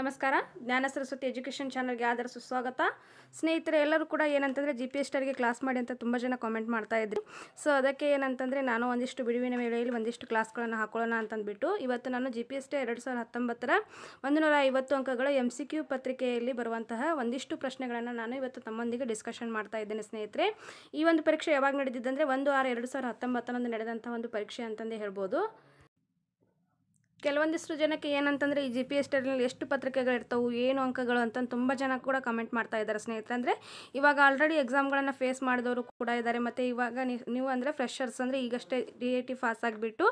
ನಮಸ್ಕಾರ ಜ್ಞಾನ ಸರಸ್ವತಿ ಎಜುಕೇಷನ್ ಚಾನಲ್ಗೆ ಆದರ ಸುಸ್ವಾಗತ ಸ್ನೇಹಿತರೆ ಎಲ್ಲರೂ ಕೂಡ ಏನಂತಂದರೆ ಜಿ ಪಿ ಎಸ್ ಟರ್ಗೆ ಕ್ಲಾಸ್ ಮಾಡಿ ಅಂತ ತುಂಬ ಜನ ಕಾಮೆಂಟ್ ಮಾಡ್ತಾಯಿದ್ರು ಸೊ ಅದಕ್ಕೆ ಏನಂತಂದರೆ ನಾನು ಒಂದಿಷ್ಟು ಬಿಡುವಿನ ವೇಳೆಯಲ್ಲಿ ಒಂದಿಷ್ಟು ಕ್ಲಾಸ್ಗಳನ್ನು ಹಾಕೊಳ್ಳೋಣ ಅಂತಂದ್ಬಿಟ್ಟು ಇವತ್ತು ನಾನು ಜಿ ಪಿ ಎಸ್ ಟಿ ಎರಡು ಸಾವಿರದ ಹತ್ತೊಂಬತ್ತರ ಒಂದು ನೂರ ಐವತ್ತು ಅಂಕಗಳ ಎಮ್ ಸಿ ಕ್ಯೂ ಪತ್ರಿಕೆಯಲ್ಲಿ ಬರುವಂತಹ ಒಂದಿಷ್ಟು ಪ್ರಶ್ನೆಗಳನ್ನು ನಾನು ಇವತ್ತು ತಮ್ಮೊಂದಿಗೆ ಡಿಸ್ಕಷನ್ ಮಾಡ್ತಾ ಇದ್ದೇನೆ ಸ್ನೇಹಿತರೆ ಈ ಒಂದು ಪರೀಕ್ಷೆ ಯಾವಾಗ ನಡೆದಿದ್ದಂದರೆ ಒಂದು ಆರು ಎರಡು ಸಾವಿರದ ಹತ್ತೊಂಬತ್ತರಂದು ನಡೆದಂಥ ಒಂದು ಪರೀಕ್ಷೆ ಅಂತಂದೇ ಹೇಳ್ಬೋದು ಕೆಲವೊಂದಿಷ್ಟು ಜನಕ್ಕೆ ಏನಂತಂದರೆ ಈ ಜಿ ಪಿ ಎಸ್ ಟೆರ್ನಲ್ಲಿ ಎಷ್ಟು ಪತ್ರಿಕೆಗಳಿರ್ತಾವೆ ಏನು ಅಂಕಗಳು ಅಂತ ತುಂಬ ಜನ ಕೂಡ ಕಮೆಂಟ್ ಮಾಡ್ತಾ ಇದ್ದಾರೆ ಸ್ನೇಹಿತರೆ ಅಂದರೆ ಇವಾಗ ಆಲ್ರೆಡಿ ಎಕ್ಸಾಮ್ಗಳನ್ನು ಫೇಸ್ ಮಾಡಿದವರು ಕೂಡ ಇದ್ದಾರೆ ಮತ್ತು ಇವಾಗ ನೀವು ಅಂದರೆ ಫ್ರೆಷರ್ಸ್ ಅಂದರೆ ಈಗಷ್ಟೇ ಡಿ ಎ ಟಿ ಪಾಸ್ ಆಗಿಬಿಟ್ಟು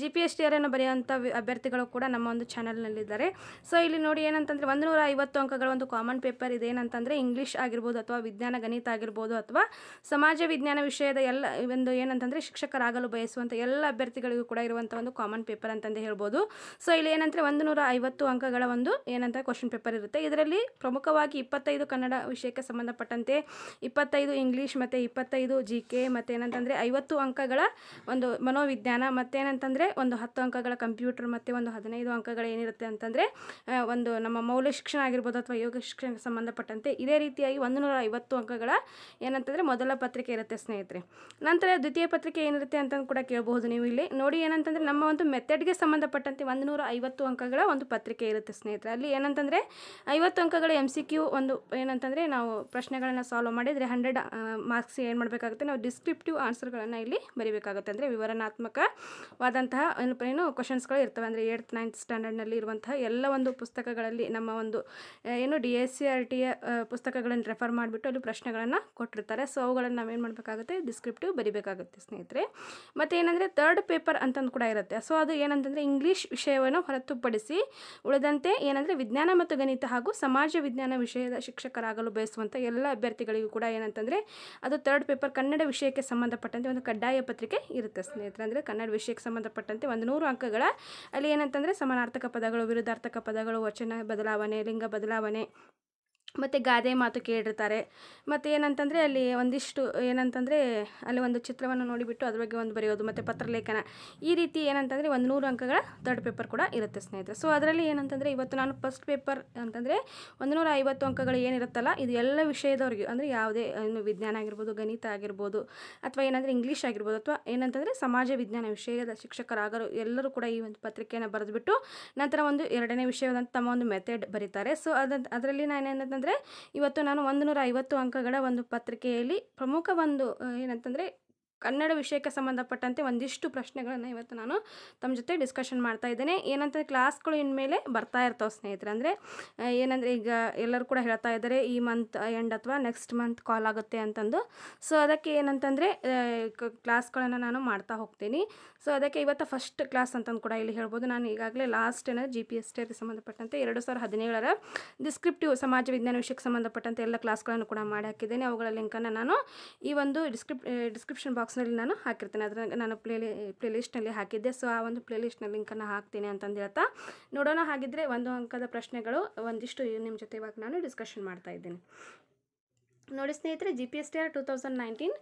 ಜಿ ಪಿ ಎಸ್ ಟಿಯರನ್ನು ಬರೆಯುವಂಥ ಅಭ್ಯರ್ಥಿಗಳು ಕೂಡ ನಮ್ಮ ಒಂದು ಚಾನಲ್ನಲ್ಲಿದ್ದಾರೆ ಸೊ ಇಲ್ಲಿ ನೋಡಿ ಏನಂತಂದರೆ ಒಂದು ನೂರ ಐವತ್ತು ಅಂಕಗಳ ಒಂದು ಕಾಮನ್ ಪೇಪರ್ ಇದೇನಂತಂದರೆ ಇಂಗ್ಲೀಷ್ ಆಗಿರ್ಬೋದು ಅಥವಾ ವಿಜ್ಞಾನ ಗಣಿತ ಆಗಿರ್ಬೋದು ಅಥವಾ ಸಮಾಜ ವಿಜ್ಞಾನ ವಿಷಯದ ಎಲ್ಲ ಒಂದು ಏನಂತಂದರೆ ಶಿಕ್ಷಕರಾಗಲು ಬಯಸುವಂಥ ಎಲ್ಲ ಅಭ್ಯರ್ಥಿಗಳಿಗೂ ಕೂಡ ಇರುವಂಥ ಒಂದು ಕಾಮನ್ ಪೇಪರ್ ಅಂತಂದು ಹೇಳ್ಬೋದು ಸೊ ಇಲ್ಲಿ ಏನಂದರೆ ಒಂದು ನೂರ ಐವತ್ತು ಅಂಕಗಳ ಒಂದು ಏನಂತ ಕ್ವಶನ್ ಪೇಪರ್ ಇರುತ್ತೆ ಇದರಲ್ಲಿ ಪ್ರಮುಖವಾಗಿ ಇಪ್ಪತ್ತೈದು ಕನ್ನಡ ವಿಷಯಕ್ಕೆ ಸಂಬಂಧಪಟ್ಟಂತೆ ಇಪ್ಪತ್ತೈದು ಇಂಗ್ಲೀಷ್ ಮತ್ತು ಇಪ್ಪತ್ತೈದು ಜಿ ಕೆ ಮತ್ತು ಏನಂತಂದರೆ ಐವತ್ತು ಅಂಕಗಳ ಒಂದು ಮನೋವಿಜ್ಞಾನ ಏನಂತಂದರೆ ಒಂದು ಹತ್ತು ಅಂಕಗಳ ಕಂಪ್ಯೂಟರ್ ಮತ್ತು ಒಂದು ಹದಿನೈದು ಅಂಕಗಳ ಏನಿರುತ್ತೆ ಅಂತಂದರೆ ಒಂದು ನಮ್ಮ ಮೌಲ್ಯ ಶಿಕ್ಷಣ ಆಗಿರ್ಬೋದು ಅಥವಾ ಯೋಗ ಶಿಕ್ಷಣಕ್ಕೆ ಸಂಬಂಧಪಟ್ಟಂತೆ ಇದೇ ರೀತಿಯಾಗಿ ಒಂದು ನೂರ ಐವತ್ತು ಅಂಕಗಳ ಏನಂತಂದರೆ ಮೊದಲ ಪತ್ರಿಕೆ ಇರುತ್ತೆ ಸ್ನೇಹಿತರೆ ನಂತರ ದ್ವಿತೀಯ ಪತ್ರಿಕೆ ಏನಿರುತ್ತೆ ಅಂತ ಕೂಡ ಕೇಳಬಹುದು ನೀವು ಇಲ್ಲಿ ನೋಡಿ ಏನಂತಂದರೆ ನಮ್ಮ ಒಂದು ಮೆಥಡ್ಗೆ ಸಂಬಂಧಪಟ್ಟಂತೆ ಮತ್ತು ಒಂದು ನೂರ ಐವತ್ತು ಅಂಕಗಳ ಒಂದು ಪತ್ರಿಕೆ ಇರುತ್ತೆ ಸ್ನೇಹಿತರೆ ಅಲ್ಲಿ ಏನಂತಂದರೆ ಐವತ್ತು ಅಂಕಗಳ ಎಮ್ ಸಿ ಕ್ಯೂ ಒಂದು ಏನಂತಂದರೆ ನಾವು ಪ್ರಶ್ನೆಗಳನ್ನು ಸಾಲ್ವ್ ಮಾಡಿದರೆ ಹಂಡ್ರೆಡ್ ಮಾರ್ಕ್ಸ್ ಏನು ಮಾಡಬೇಕಾಗುತ್ತೆ ನಾವು ಡಿಸ್ಕ್ರಿಪ್ಟಿವ್ ಆನ್ಸರ್ಗಳನ್ನು ಇಲ್ಲಿ ಬರೀಬೇಕಾಗುತ್ತೆ ಅಂದರೆ ವಿವರಣಾತ್ಮಕವಾದಂತಹ ಏನು ಏನು ಕ್ವಶನ್ಸ್ಗಳು ಇರ್ತವೆ ಅಂದರೆ ಏಯ್ತ್ ನೈನ್ತ್ ಸ್ಟ್ಯಾಂಡರ್ಡ್ನಲ್ಲಿ ಇರುವಂತಹ ಎಲ್ಲ ಒಂದು ಪುಸ್ತಕಗಳಲ್ಲಿ ನಮ್ಮ ಒಂದು ಏನು ಡಿ ಎಸ್ ಸಿ ಆರ್ ಟಿಯ ಪುಸ್ತಕಗಳನ್ನು ರೆಫರ್ ಮಾಡಿಬಿಟ್ಟು ಅಲ್ಲಿ ಪ್ರಶ್ನೆಗಳನ್ನು ಕೊಟ್ಟಿರ್ತಾರೆ ಸೊ ಅವುಗಳನ್ನು ನಾವೇನು ಮಾಡಬೇಕಾಗುತ್ತೆ ಡಿಸ್ಕ್ರಿಪ್ಟಿವ್ ಬರಿಬೇಕಾಗುತ್ತೆ ಸ್ನೇಹಿತರೆ ಮತ್ತು ಏನಂದರೆ ತರ್ಡ್ ಪೇಪರ್ ಅಂತಂದು ಕೂಡ ಇರುತ್ತೆ ಸೊ ಅದು ಏನಂತಂದರೆ ಇಂಗ್ಲೀಷ್ ವಿಷಯವನ್ನು ಹೊರತುಪಡಿಸಿ ಉಳಿದಂತೆ ಏನಂದರೆ ವಿಜ್ಞಾನ ಮತ್ತು ಗಣಿತ ಹಾಗೂ ಸಮಾಜ ವಿಜ್ಞಾನ ವಿಷಯದ ಶಿಕ್ಷಕರಾಗಲು ಬಯಸುವಂಥ ಎಲ್ಲ ಅಭ್ಯರ್ಥಿಗಳಿಗೂ ಕೂಡ ಏನಂತಂದರೆ ಅದು ತರ್ಡ್ ಪೇಪರ್ ಕನ್ನಡ ವಿಷಯಕ್ಕೆ ಸಂಬಂಧಪಟ್ಟಂತೆ ಒಂದು ಕಡ್ಡಾಯ ಪತ್ರಿಕೆ ಇರುತ್ತೆ ಸ್ನೇಹಿತರೆ ಅಂದರೆ ಕನ್ನಡ ವಿಷಯಕ್ಕೆ ಸಂಬಂಧಪಟ್ಟಂತೆ ಒಂದು ನೂರು ಅಂಕಗಳ ಅಲ್ಲಿ ಏನಂತಂದರೆ ಸಮಾನಾರ್ಥಕ ಪದಗಳು ವಿರುದ್ಧಾರ್ಥಕ ಪದಗಳು ವಚನ ಬದಲಾವಣೆ ಲಿಂಗ ಬದಲಾವಣೆ ಮತ್ತು ಗಾದೆ ಮಾತು ಕೇಳಿರ್ತಾರೆ ಮತ್ತು ಏನಂತಂದರೆ ಅಲ್ಲಿ ಒಂದಿಷ್ಟು ಏನಂತಂದರೆ ಅಲ್ಲಿ ಒಂದು ಚಿತ್ರವನ್ನು ನೋಡಿಬಿಟ್ಟು ಅದ್ರ ಬಗ್ಗೆ ಒಂದು ಬರೆಯೋದು ಮತ್ತು ಪತ್ರಲೇಖನ ಈ ರೀತಿ ಏನಂತಂದರೆ ಒಂದು ನೂರು ಅಂಕಗಳ ತರ್ಡ್ ಪೇಪರ್ ಕೂಡ ಇರುತ್ತೆ ಸ್ನೇಹಿತರೆ ಸೊ ಅದರಲ್ಲಿ ಏನಂತಂದರೆ ಇವತ್ತು ನಾನು ಫಸ್ಟ್ ಪೇಪರ್ ಅಂತಂದರೆ ಒಂದು ನೂರ ಐವತ್ತು ಅಂಕಗಳು ಏನಿರುತ್ತಲ್ಲ ಇದು ಎಲ್ಲ ವಿಷಯದವ್ರಿಗೆ ಅಂದರೆ ಯಾವುದೇ ವಿಜ್ಞಾನ ಆಗಿರ್ಬೋದು ಗಣಿತ ಆಗಿರ್ಬೋದು ಅಥವಾ ಏನಂದರೆ ಇಂಗ್ಲೀಷ್ ಆಗಿರ್ಬೋದು ಅಥವಾ ಏನಂತಂದರೆ ಸಮಾಜ ವಿಜ್ಞಾನ ವಿಷಯದ ಶಿಕ್ಷಕರಾಗರು ಎಲ್ಲರೂ ಕೂಡ ಈ ಒಂದು ಪತ್ರಿಕೆಯನ್ನು ಬರೆದುಬಿಟ್ಟು ನಂತರ ಒಂದು ಎರಡನೇ ವಿಷಯದಂತ ತಮ್ಮ ಒಂದು ಮೆಥಡ್ ಬರೀತಾರೆ ಸೊ ಅದ ಅದರಲ್ಲಿ ನಾನು ಏನಂತಂದರೆ ಅಂದರೆ ಇವತ್ತು ನಾನು ಒಂದು ನೂರ ಐವತ್ತು ಅಂಕಗಳ ಒಂದು ಪತ್ರಿಕೆಯಲ್ಲಿ ಪ್ರಮುಖ ಒಂದು ಏನಂತಂದರೆ ಕನ್ನಡ ವಿಷಯಕ್ಕೆ ಸಂಬಂಧಪಟ್ಟಂತೆ ಒಂದಿಷ್ಟು ಪ್ರಶ್ನೆಗಳನ್ನು ಇವತ್ತು ನಾನು ತಮ್ಮ ಜೊತೆ ಡಿಸ್ಕಷನ್ ಮಾಡ್ತಾ ಇದ್ದೇನೆ ಏನಂತಂದರೆ ಕ್ಲಾಸ್ಗಳು ಇನ್ಮೇಲೆ ಬರ್ತಾ ಇರ್ತಾವೆ ಸ್ನೇಹಿತರೆ ಅಂದರೆ ಏನಂದರೆ ಈಗ ಎಲ್ಲರೂ ಕೂಡ ಹೇಳ್ತಾ ಇದ್ದಾರೆ ಈ ಮಂತ್ ಎಂಡ್ ಅಥವಾ ನೆಕ್ಸ್ಟ್ ಮಂತ್ ಕಾಲ್ ಆಗುತ್ತೆ ಅಂತಂದು ಸೊ ಅದಕ್ಕೆ ಏನಂತಂದರೆ ಕ್ಲಾಸ್ಗಳನ್ನು ನಾನು ಮಾಡ್ತಾ ಹೋಗ್ತೀನಿ ಸೊ ಅದಕ್ಕೆ ಇವತ್ತು ಫಸ್ಟ್ ಕ್ಲಾಸ್ ಅಂತಂದು ಕೂಡ ಇಲ್ಲಿ ಹೇಳ್ಬೋದು ನಾನು ಈಗಾಗಲೇ ಲಾಸ್ಟ್ ಏನೋ ಜಿ ಪಿ ಎಸ್ ಟಿಗೆ ಸಂಬಂಧಪಟ್ಟಂತೆ ಎರಡು ಸಾವಿರದ ಹದಿನೇಳರ ಡಿಸ್ಕ್ರಿಪ್ಟಿವ್ ಸಮಾಜ ವಿಜ್ಞಾನ ವಿಷಯಕ್ಕೆ ಸಂಬಂಧಪಟ್ಟಂತೆ ಎಲ್ಲ ಕ್ಲಾಸ್ಗಳನ್ನು ಕೂಡ ಮಾಡಿ ಹಾಕಿದ್ದೇನೆ ಅವುಗಳ ಲಿಂಕನ್ನು ನಾನು ಈ ಒಂದು ಡಿಸ್ಕ್ರಿಪ್ ಡಿಸ್ಕ್ರಿಪ್ಷನ್ ಬಾಕ್ಸ್ ಬಾಕ್ಸ್ನಲ್ಲಿ ನಾನು ಹಾಕಿರ್ತೇನೆ ಅದನ್ನ ನಾನು ಪ್ಲೇ ಪ್ಲೇ ಲಿಸ್ಟ್ನಲ್ಲಿ ಹಾಕಿದ್ದೆ ಸೊ ಆ ಒಂದು ಪ್ಲೇ ಲಿಸ್ಟ್ನ ಲಿಂಕನ್ನು ಹಾಕ್ತೀನಿ ಅಂತಂದು ಹೇಳ್ತಾ ನೋಡೋಣ ಹಾಗಿದ್ದರೆ ಒಂದು ಅಂಕದ ಪ್ರಶ್ನೆಗಳು ಒಂದಿಷ್ಟು ನಿಮ್ಮ ಜೊತೆ ಇವಾಗ ನಾನು ಡಿಸ್ಕಷನ್ ಮಾಡ್ತಾ ಇದ್ದೀನಿ ನೋಡಿ ಸ್ನೇಹಿತರೆ G P S T R two thousand nineteen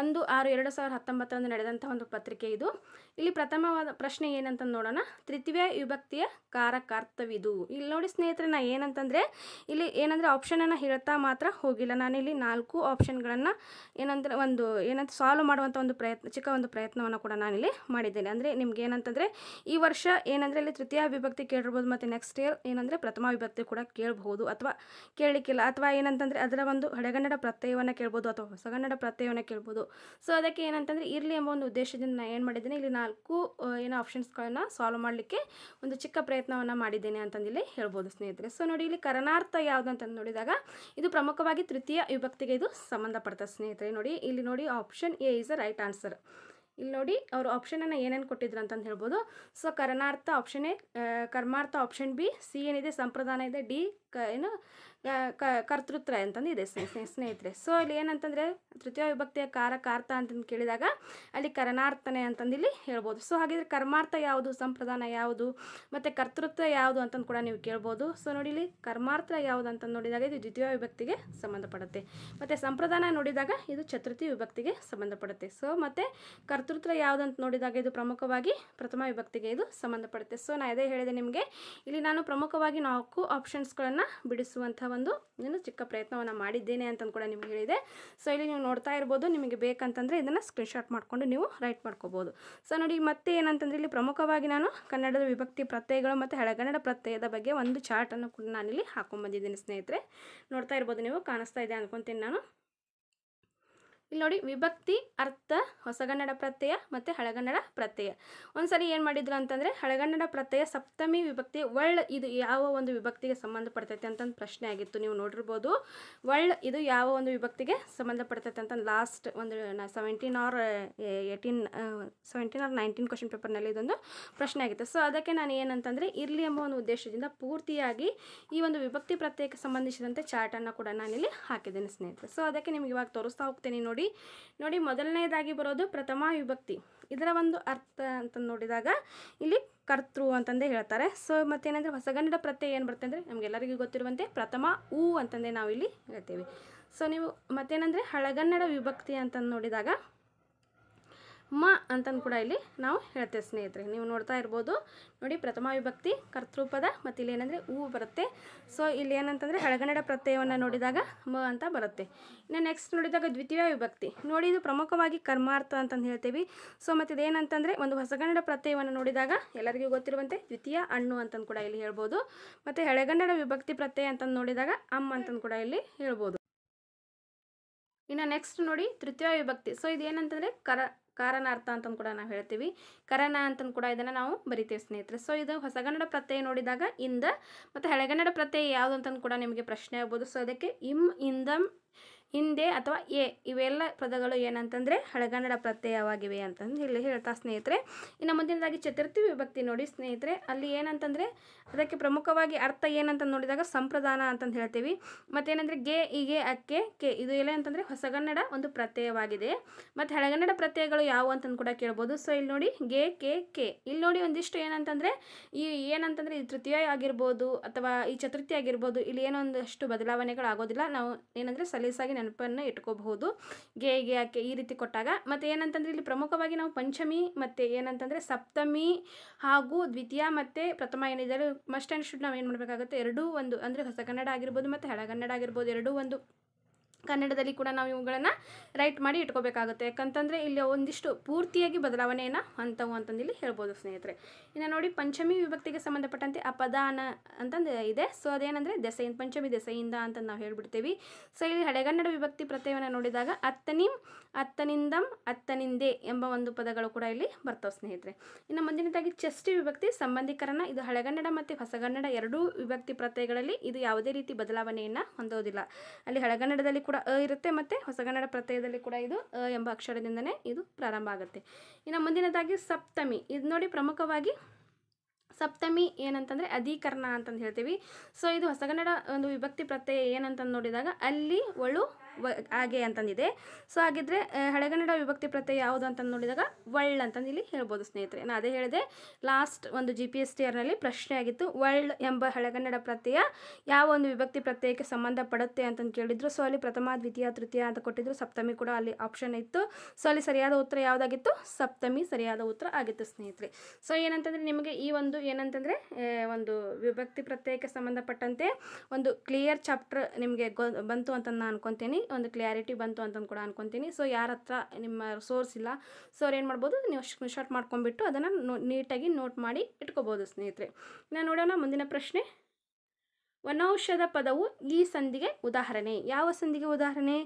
ಒಂದು ಆರು ಎರಡು ಸಾವಿರದ ಹತ್ತೊಂಬತ್ತರಂದು ನಡೆದಂಥ ಒಂದು ಪತ್ರಿಕೆ ಇದು ಇಲ್ಲಿ ಪ್ರಥಮವಾದ ಪ್ರಶ್ನೆ ಏನಂತ ನೋಡೋಣ ತೃತೀಯ ವಿಭಕ್ತಿಯ ಕಾರಕಾರ್ಥವಿದು ಇಲ್ಲಿ ನೋಡಿ ಸ್ನೇಹಿತರೆ ನಾ ಏನಂತಂದರೆ ಇಲ್ಲಿ ಏನಂದರೆ ಆಪ್ಷನನ್ನು ಹೇಳ್ತಾ ಮಾತ್ರ ಹೋಗಿಲ್ಲ ನಾನಿಲ್ಲಿ ನಾಲ್ಕು ಆಪ್ಷನ್ಗಳನ್ನು ಏನಂದ್ರೆ ಒಂದು ಏನಂತ ಸಾಲ್ವ್ ಮಾಡುವಂಥ ಒಂದು ಪ್ರಯತ್ನ ಚಿಕ್ಕ ಒಂದು ಪ್ರಯತ್ನವನ್ನು ಕೂಡ ನಾನಿಲ್ಲಿ ಮಾಡಿದ್ದೇನೆ ಅಂದರೆ ನಿಮ್ಗೆ ಏನಂತಂದರೆ ಈ ವರ್ಷ ಏನಂದರೆ ಇಲ್ಲಿ ತೃತೀಯ ವಿಭಕ್ತಿ ಕೇಳಿರ್ಬೋದು ಮತ್ತು ನೆಕ್ಸ್ಟ್ ಇಯರ್ ಏನಂದರೆ ಪ್ರಥಮ ವಿಭಕ್ತಿ ಕೂಡ ಕೇಳಬಹುದು ಅಥವಾ ಕೇಳಲಿಕ್ಕಿಲ್ಲ ಅಥವಾ ಏನಂತಂದರೆ ಅದರ ಒಂದು ಹಡೆಗಂಡ ಕನ್ನಡ ಪ್ರತ್ಯಯವನ್ನು ಕೇಳ್ಬೋದು ಅಥವಾ ಹೊಸಗನ್ನಡ ಪ್ರತ್ಯಯವನ್ನು ಕೇಳ್ಬೋದು ಸೊ ಅದಕ್ಕೆ ಏನಂತಂದರೆ ಇರಲಿ ಎಂಬ ಒಂದು ಉದ್ದೇಶದಿಂದ ನಾನು ಏನು ಮಾಡಿದ್ದೇನೆ ಇಲ್ಲಿ ನಾಲ್ಕು ಏನು ಆಪ್ಷನ್ಸ್ಗಳನ್ನು ಸಾಲ್ವ್ ಮಾಡಲಿಕ್ಕೆ ಒಂದು ಚಿಕ್ಕ ಪ್ರಯತ್ನವನ್ನು ಮಾಡಿದ್ದೇನೆ ಅಂತಂದಿಲ್ಲಿ ಹೇಳ್ಬೋದು ಸ್ನೇಹಿತರೆ ಸೊ ನೋಡಿ ಇಲ್ಲಿ ಕರಣಾರ್ಥ ಅಂತಂದು ನೋಡಿದಾಗ ಇದು ಪ್ರಮುಖವಾಗಿ ತೃತೀಯ ವಿಭಕ್ತಿಗೆ ಇದು ಸಂಬಂಧಪಡ್ತದೆ ಸ್ನೇಹಿತರೆ ನೋಡಿ ಇಲ್ಲಿ ನೋಡಿ option A is a right answer ಇಲ್ಲಿ ನೋಡಿ ಅವರು ಆಪ್ಷನನ್ನು ಏನೇನು ಕೊಟ್ಟಿದ್ರು ಅಂತಂದು ಹೇಳ್ಬೋದು ಸೊ ಕರಣಾರ್ಥ ಆಪ್ಷನ್ ಎ ಕರ್ಮಾರ್ಥ ಆಪ್ಷನ್ ಬಿ ಸಿ ಏನಿದೆ ಸಂಪ್ರದಾನ ಇದೆ ಡಿ ಕ ಏನು ಕರ್ತೃತ್ರ ಅಂತಂದು ಇದೆ ಸ್ನೇಹಿತರೆ ಸೊ ಇಲ್ಲಿ ಏನಂತಂದರೆ ತೃತೀಯ ವಿಭಕ್ತಿಯ ಕಾರಕಾರ್ಥ ಅಂತಂದು ಕೇಳಿದಾಗ ಅಲ್ಲಿ ಕರಣಾರ್ಥನೆ ಅಂತಂದು ಇಲ್ಲಿ ಹೇಳ್ಬೋದು ಸೊ ಹಾಗಿದ್ರೆ ಕರ್ಮಾರ್ಥ ಯಾವುದು ಸಂಪ್ರದಾನ ಯಾವುದು ಮತ್ತು ಕರ್ತೃತ್ವ ಯಾವುದು ಅಂತಂದು ಕೂಡ ನೀವು ಕೇಳ್ಬೋದು ಸೊ ನೋಡಿ ಇಲ್ಲಿ ಕರ್ಮಾರ್ಥ ಯಾವುದು ಅಂತ ನೋಡಿದಾಗ ಇದು ದ್ವಿತೀಯ ವಿಭಕ್ತಿಗೆ ಸಂಬಂಧಪಡುತ್ತೆ ಮತ್ತು ಸಂಪ್ರದಾನ ನೋಡಿದಾಗ ಇದು ಚತುರ್ಥಿ ವಿಭಕ್ತಿಗೆ ಸಂಬಂಧಪಡುತ್ತೆ ಸೊ ಮತ್ತು ಕರ್ತೃತ್ವ ಯಾವುದಂತ ನೋಡಿದಾಗ ಇದು ಪ್ರಮುಖವಾಗಿ ಪ್ರಥಮ ವಿಭಕ್ತಿಗೆ ಇದು ಸಂಬಂಧಪಡುತ್ತೆ ಸೊ ನಾನು ಅದೇ ಹೇಳಿದೆ ನಿಮಗೆ ಇಲ್ಲಿ ನಾನು ಪ್ರಮುಖವಾಗಿ ನಾಲ್ಕು ಆಪ್ಷನ್ಸ್ಗಳನ್ನು ನೀರನ್ನು ಬಿಡಿಸುವಂಥ ಒಂದು ಏನು ಚಿಕ್ಕ ಪ್ರಯತ್ನವನ್ನು ಮಾಡಿದ್ದೇನೆ ಅಂತಂದು ಕೂಡ ನಿಮ್ಗೆ ಹೇಳಿದೆ ಸೊ ಇಲ್ಲಿ ನೀವು ನೋಡ್ತಾ ಇರ್ಬೋದು ನಿಮಗೆ ಬೇಕಂತಂದರೆ ಇದನ್ನು ಸ್ಕ್ರೀನ್ಶಾಟ್ ಮಾಡಿಕೊಂಡು ನೀವು ರೈಟ್ ಮಾಡ್ಕೋಬೋದು ಸೊ ನೋಡಿ ಮತ್ತೆ ಏನಂತಂದರೆ ಇಲ್ಲಿ ಪ್ರಮುಖವಾಗಿ ನಾನು ಕನ್ನಡದ ವಿಭಕ್ತಿ ಪ್ರತ್ಯಯಗಳು ಮತ್ತು ಹಳೆಗನ್ನಡ ಪ್ರತ್ಯಯದ ಬಗ್ಗೆ ಒಂದು ಚಾರ್ಟನ್ನು ಕೂಡ ನಾನಿಲ್ಲಿ ಹಾಕೊಂಡ್ಬಂದಿದ್ದೀನಿ ಸ್ನೇಹಿತರೆ ನೋಡ್ತಾ ಇರ್ಬೋದು ನೀವು ಕಾಣಿಸ್ತಾ ಇದೆ ಅಂದ್ಕೊತೀನಿ ನಾನು ಇಲ್ಲಿ ನೋಡಿ ವಿಭಕ್ತಿ ಅರ್ಥ ಹೊಸಗನ್ನಡ ಪ್ರತ್ಯಯ ಮತ್ತು ಹಳೆಗನ್ನಡ ಪ್ರತ್ಯಯ ಒಂದ್ಸರಿ ಏನು ಮಾಡಿದ್ರು ಅಂತಂದರೆ ಹಳೆಗನ್ನಡ ಪ್ರತ್ಯಯ ಸಪ್ತಮಿ ವಿಭಕ್ತಿ ಒಳ್ಳ ಇದು ಯಾವ ಒಂದು ವಿಭಕ್ತಿಗೆ ಸಂಬಂಧಪಡ್ತೈತೆ ಅಂತಂದು ಪ್ರಶ್ನೆ ಆಗಿತ್ತು ನೀವು ನೋಡಿರ್ಬೋದು ಒಳ್ಳ ಇದು ಯಾವ ಒಂದು ವಿಭಕ್ತಿಗೆ ಸಂಬಂಧಪಡ್ತೈತೆ ಅಂತಂದು ಲಾಸ್ಟ್ ಒಂದು seventeen or eighteen seventeen or nineteen question ಪೇಪರ್ನಲ್ಲಿ ಇದೊಂದು ಪ್ರಶ್ನೆ ಆಗಿತ್ತು ಸೊ ಅದಕ್ಕೆ ನಾನು ಏನಂತಂದರೆ ಇರಲಿ ಎಂಬ ಒಂದು ಉದ್ದೇಶದಿಂದ ಪೂರ್ತಿಯಾಗಿ ಈ ಒಂದು ವಿಭಕ್ತಿ ಪ್ರತ್ಯಯಕ್ಕೆ ಸಂಬಂಧಿಸಿದಂತೆ ಚಾರ್ಟನ್ನು ಕೂಡ ನಾನಿಲ್ಲಿ ಹಾಕಿದ್ದೇನೆ ಸ್ನೇಹಿತರೆ ಸೊ ಅದಕ್ಕೆ ನಿಮಗೆ ಇವಾಗ ತೋರಿಸ್ತಾ ಹೋಗ್ತೇನೆ ನೋಡಿ ನೋಡಿ ನೋಡಿ ಮೊದಲನೇದಾಗಿ ಬರೋದು ಪ್ರಥಮ ವಿಭಕ್ತಿ ಇದರ ಒಂದು ಅರ್ಥ ಅಂತ ನೋಡಿದಾಗ ಇಲ್ಲಿ ಕರ್ತೃ ಅಂತಂದೇ ಹೇಳ್ತಾರೆ ಸೊ ಮತ್ತೇನಂದರೆ ಹೊಸಗನ್ನಡ ಪ್ರತ್ಯಯ ಏನು ಬರುತ್ತೆ ಅಂದರೆ ನಮಗೆಲ್ಲರಿಗೂ ಗೊತ್ತಿರುವಂತೆ ಪ್ರಥಮ ಹೂ ಅಂತಂದೇ ನಾವು ಇಲ್ಲಿ ಹೇಳ್ತೇವೆ ಸೊ ನೀವು ಮತ್ತೇನಂದ್ರೆ ಹಳಗನ್ನಡ ವಿಭಕ್ತಿ ಅಂತ ನೋಡಿದಾಗ ಮ ಅಂತಂದು ಕೂಡ ಇಲ್ಲಿ ನಾವು ಹೇಳ್ತೇವೆ ಸ್ನೇಹಿತರೆ ನೀವು ನೋಡ್ತಾ ಇರ್ಬೋದು ನೋಡಿ ಪ್ರಥಮ ವಿಭಕ್ತಿ ಕರ್ತೃಪದ ಮತ್ತು ಇಲ್ಲಿ ಏನಂದರೆ ಹೂ ಬರುತ್ತೆ ಸೊ ಇಲ್ಲಿ ಏನಂತಂದರೆ ಹಳಗನ್ನಡ ಪ್ರತ್ಯಯವನ್ನು ನೋಡಿದಾಗ ಮ ಅಂತ ಬರುತ್ತೆ ಇನ್ನು ನೆಕ್ಸ್ಟ್ ನೋಡಿದಾಗ ದ್ವಿತೀಯ ವಿಭಕ್ತಿ ನೋಡಿ ಇದು ಪ್ರಮುಖವಾಗಿ ಕರ್ಮಾರ್ಥ ಅಂತಂದು ಹೇಳ್ತೀವಿ ಸೊ ಮತ್ತು ಇದೇನಂತಂದರೆ ಒಂದು ಹೊಸಗನ್ನಡ ಪ್ರತ್ಯಯವನ್ನು ನೋಡಿದಾಗ ಎಲ್ಲರಿಗೂ ಗೊತ್ತಿರುವಂತೆ ದ್ವಿತೀಯ ಹಣ್ಣು ಅಂತಂದು ಕೂಡ ಇಲ್ಲಿ ಹೇಳ್ಬೋದು ಮತ್ತು ಹಳೆಗನ್ನಡ ವಿಭಕ್ತಿ ಪ್ರತ್ಯಯ ಅಂತಂದು ನೋಡಿದಾಗ ಅಮ್ಮ ಅಂತಂದು ಕೂಡ ಇಲ್ಲಿ ಹೇಳ್ಬೋದು ಇನ್ನು ನೆಕ್ಸ್ಟ್ ನೋಡಿ ತೃತೀಯ ವಿಭಕ್ತಿ ಸೊ ಇದೇನಂತಂದರೆ ಕರ ಕಾರಣಾರ್ಥ ಅಂತಂದು ಕೂಡ ನಾವು ಹೇಳ್ತೀವಿ ಕರಣ ಅಂತಂದು ಕೂಡ ಇದನ್ನು ನಾವು ಬರಿತೀವಿ ಸ್ನೇಹಿತರೆ ಸೊ ಇದು ಹೊಸಗನ್ನಡ ಪ್ರತ್ಯಯ ನೋಡಿದಾಗ ಇಂದ ಮತ್ತು ಹಳೆಗನ್ನಡ ಪ್ರತ್ಯಯ ಯಾವುದು ಅಂತಂದು ಕೂಡ ನಿಮಗೆ ಪ್ರಶ್ನೆ ಆಗ್ಬೋದು ಸೊ ಅದಕ್ಕೆ ಇಮ್ ಇಂದಮ್ ಹಿಂದೆ ಅಥವಾ ಎ ಇವೆಲ್ಲ ಪದಗಳು ಏನಂತಂದರೆ ಹಳೆಗನ್ನಡ ಪ್ರತ್ಯಯವಾಗಿವೆ ಅಂತಂದು ಇಲ್ಲಿ ಹೇಳ್ತಾ ಸ್ನೇಹಿತರೆ ಇನ್ನು ಮುಂದಿನದಾಗಿ ಚತುರ್ಥಿ ವಿಭಕ್ತಿ ನೋಡಿ ಸ್ನೇಹಿತರೆ ಅಲ್ಲಿ ಏನಂತಂದರೆ ಅದಕ್ಕೆ ಪ್ರಮುಖವಾಗಿ ಅರ್ಥ ಏನಂತ ನೋಡಿದಾಗ ಸಂಪ್ರದಾನ ಅಂತಂದು ಹೇಳ್ತೀವಿ ಮತ್ತೇನಂದರೆ ಗೆ ಈಗೆ ಅಕ್ಕೆ ಕೆ ಇದು ಎಲ್ಲ ಅಂತಂದರೆ ಹೊಸಗನ್ನಡ ಒಂದು ಪ್ರತ್ಯಯವಾಗಿದೆ ಮತ್ತು ಹಳೆಗನ್ನಡ ಪ್ರತ್ಯಯಗಳು ಯಾವುವು ಅಂತಂದು ಕೂಡ ಕೇಳ್ಬೋದು ಸೊ ಇಲ್ಲಿ ನೋಡಿ ಗೆ ಕೆ ಕೆ ಇಲ್ಲಿ ನೋಡಿ ಒಂದಿಷ್ಟು ಏನಂತಂದರೆ ಈ ಏನಂತಂದರೆ ಈ ತೃತೀಯ ಆಗಿರ್ಬೋದು ಅಥವಾ ಈ ಚತುರ್ಥಿ ಆಗಿರ್ಬೋದು ಇಲ್ಲಿ ಏನೊಂದಷ್ಟು ಬದಲಾವಣೆಗಳು ಆಗೋದಿಲ್ಲ ನಾವು ಏನಂದರೆ ಸಲೀಸಾಗಿ ನೆನಪನ್ನು ಇಟ್ಕೋಬಹುದು ಗೇಗೆ ಯಾಕೆ ಈ ರೀತಿ ಕೊಟ್ಟಾಗ ಮತ್ತು ಏನಂತಂದರೆ ಇಲ್ಲಿ ಪ್ರಮುಖವಾಗಿ ನಾವು ಪಂಚಮಿ ಮತ್ತು ಏನಂತಂದರೆ ಸಪ್ತಮಿ ಹಾಗೂ ದ್ವಿತೀಯ ಮತ್ತು ಪ್ರಥಮ ಏನಿದ್ದಾರೆ ಮಸ್ಟ್ ಆ್ಯಂಡ್ ಶುಡ್ ನಾವು ಏನು ಮಾಡಬೇಕಾಗುತ್ತೆ ಎರಡೂ ಒಂದು ಅಂದರೆ ಹೊಸ ಕನ್ನಡ ಆಗಿರ್ಬೋದು ಮತ್ತು ಹಳೆಗನ್ನಡ ಆಗಿರ್ಬೋದು ಎರಡೂ ಒಂದು ಕನ್ನಡದಲ್ಲಿ ಕೂಡ ನಾವು ಇವುಗಳನ್ನು ರೈಟ್ ಮಾಡಿ ಇಟ್ಕೋಬೇಕಾಗುತ್ತೆ ಯಾಕಂತಂದರೆ ಇಲ್ಲಿ ಒಂದಿಷ್ಟು ಪೂರ್ತಿಯಾಗಿ ಬದಲಾವಣೆಯನ್ನು ಅಂತವು ಅಂತಂದು ಇಲ್ಲಿ ಹೇಳ್ಬೋದು ಸ್ನೇಹಿತರೆ ಇನ್ನು ನೋಡಿ ಪಂಚಮಿ ವಿಭಕ್ತಿಗೆ ಸಂಬಂಧಪಟ್ಟಂತೆ ಅಪದಾನ ಅಂತಂದು ಇದೆ ಸೊ ಅದೇನಂದರೆ ದೆಸೆಯಿಂದ ಪಂಚಮಿ ದೆಸೆಯಿಂದ ಅಂತ ನಾವು ಹೇಳ್ಬಿಡ್ತೀವಿ ಸೊ ಇಲ್ಲಿ ಹಳೆಗನ್ನಡ ವಿಭಕ್ತಿ ಪ್ರತ್ಯಯವನ್ನು ನೋಡಿದಾಗ ಅತ್ತನಿ ಅತ್ತನಿಂದಂ ಅತ್ತನಿಂದೆ ಎಂಬ ಒಂದು ಪದಗಳು ಕೂಡ ಇಲ್ಲಿ ಬರ್ತವೆ ಸ್ನೇಹಿತರೆ ಇನ್ನು ಮುಂದಿನದಾಗಿ ಚಷ್ಟಿ ವಿಭಕ್ತಿ ಸಂಬಂಧಿಕರಣ ಇದು ಹಳೆಗನ್ನಡ ಮತ್ತು ಹೊಸಗನ್ನಡ ಎರಡೂ ವಿಭಕ್ತಿ ಪ್ರತ್ಯಯಗಳಲ್ಲಿ ಇದು ಯಾವುದೇ ರೀತಿ ಬದಲಾವಣೆಯನ್ನು ಹೊಂದೋದಿಲ್ಲ ಅಲ್ಲಿ ಹಳೆಗನ್ನಡದಲ್ಲಿ ಕೂಡ ಅ ಇರುತ್ತೆ ಮತ್ತು ಹೊಸಗನ್ನಡ ಪ್ರತ್ಯಯದಲ್ಲಿ ಕೂಡ ಇದು ಅ ಎಂಬ ಅಕ್ಷರದಿಂದನೇ ಇದು ಪ್ರಾರಂಭ ಆಗುತ್ತೆ ಇನ್ನು ಮುಂದಿನದಾಗಿ ಸಪ್ತಮಿ ಇದು ನೋಡಿ ಪ್ರಮುಖವಾಗಿ ಸಪ್ತಮಿ ಏನಂತಂದರೆ ಅಧಿಕರಣ ಅಂತಂದು ಹೇಳ್ತೀವಿ ಸೊ ಇದು ಹೊಸಗನ್ನಡ ಒಂದು ವಿಭಕ್ತಿ ಪ್ರತ್ಯಯ ಏನಂತಂದು ನೋಡಿದಾಗ ಅಲ್ಲಿ ಒಳು ಹಾಗೆ ಅಂತಂದಿದೆ ಸೊ ಹಾಗಿದ್ರೆ ಹಳೆಗನ್ನಡ ವಿಭಕ್ತಿ ಪ್ರತ್ಯಯ ಯಾವುದು ಅಂತ ನೋಡಿದಾಗ ವರ್ಲ್ಡ್ ಅಂತಂದು ಇಲ್ಲಿ ಹೇಳ್ಬೋದು ಸ್ನೇಹಿತರೆ ನಾನು ಅದೇ ಹೇಳಿದೆ ಲಾಸ್ಟ್ ಒಂದು ಜಿ ಪಿ ಎಸ್ ಟಿ ಆರ್ನಲ್ಲಿ ಪ್ರಶ್ನೆ ಆಗಿತ್ತು ವರ್ಲ್ಡ್ ಎಂಬ ಹಳೆಗನ್ನಡ ಪ್ರತ್ಯಯ ಯಾವ ಒಂದು ವಿಭಕ್ತಿ ಪ್ರತ್ಯಯಕ್ಕೆ ಸಂಬಂಧಪಡುತ್ತೆ ಅಂತಂದು ಕೇಳಿದ್ರು ಸೊ ಅಲ್ಲಿ ಪ್ರಥಮ ದ್ವಿತೀಯ ತೃತೀಯ ಅಂತ ಕೊಟ್ಟಿದ್ರು ಸಪ್ತಮಿ ಕೂಡ ಅಲ್ಲಿ ಆಪ್ಷನ್ ಇತ್ತು ಸೊ ಅಲ್ಲಿ ಸರಿಯಾದ ಉತ್ತರ ಯಾವುದಾಗಿತ್ತು ಸಪ್ತಮಿ ಸರಿಯಾದ ಉತ್ತರ ಆಗಿತ್ತು ಸ್ನೇಹಿತರೆ ಸೊ ಏನಂತಂದರೆ ನಿಮಗೆ ಈ ಒಂದು ಏನಂತಂದರೆ ಒಂದು ವಿಭಕ್ತಿ ಪ್ರತ್ಯಯಕ್ಕೆ ಸಂಬಂಧಪಟ್ಟಂತೆ ಒಂದು ಕ್ಲಿಯರ್ ಚಾಪ್ಟರ್ ನಿಮಗೆ ಗೊ ಬಂತು ಅಂತ ನಾನು ಅನ್ಕೊತೀನಿ ಒಂದು ಕ್ಲಾರಿಟಿ ಬಂತು ಅಂತಂದು ಕೂಡ ಅನ್ಕೊತೀನಿ ಸೊ ಯಾರ ಹತ್ರ ನಿಮ್ಮ ಸೋರ್ಸ್ ಇಲ್ಲ ಸೊ ಅವ್ರು ಏನು ಮಾಡ್ಬೋದು ನೀವು ಸ್ಕ್ರೀನ್ಶಾಟ್ ಮಾಡ್ಕೊಂಡ್ಬಿಟ್ಟು ಅದನ್ನು ನೀಟಾಗಿ ನೋಟ್ ಮಾಡಿ ಇಟ್ಕೋಬೋದು ಸ್ನೇಹಿತರೆ ನಾನು ನೋಡೋಣ ಮುಂದಿನ ಪ್ರಶ್ನೆ ವನೌಷಧ ಪದವು ಈ ಸಂಧಿಗೆ ಉದಾಹರಣೆ ಯಾವ ಸಂಧಿಗೆ ಉದಾಹರಣೆ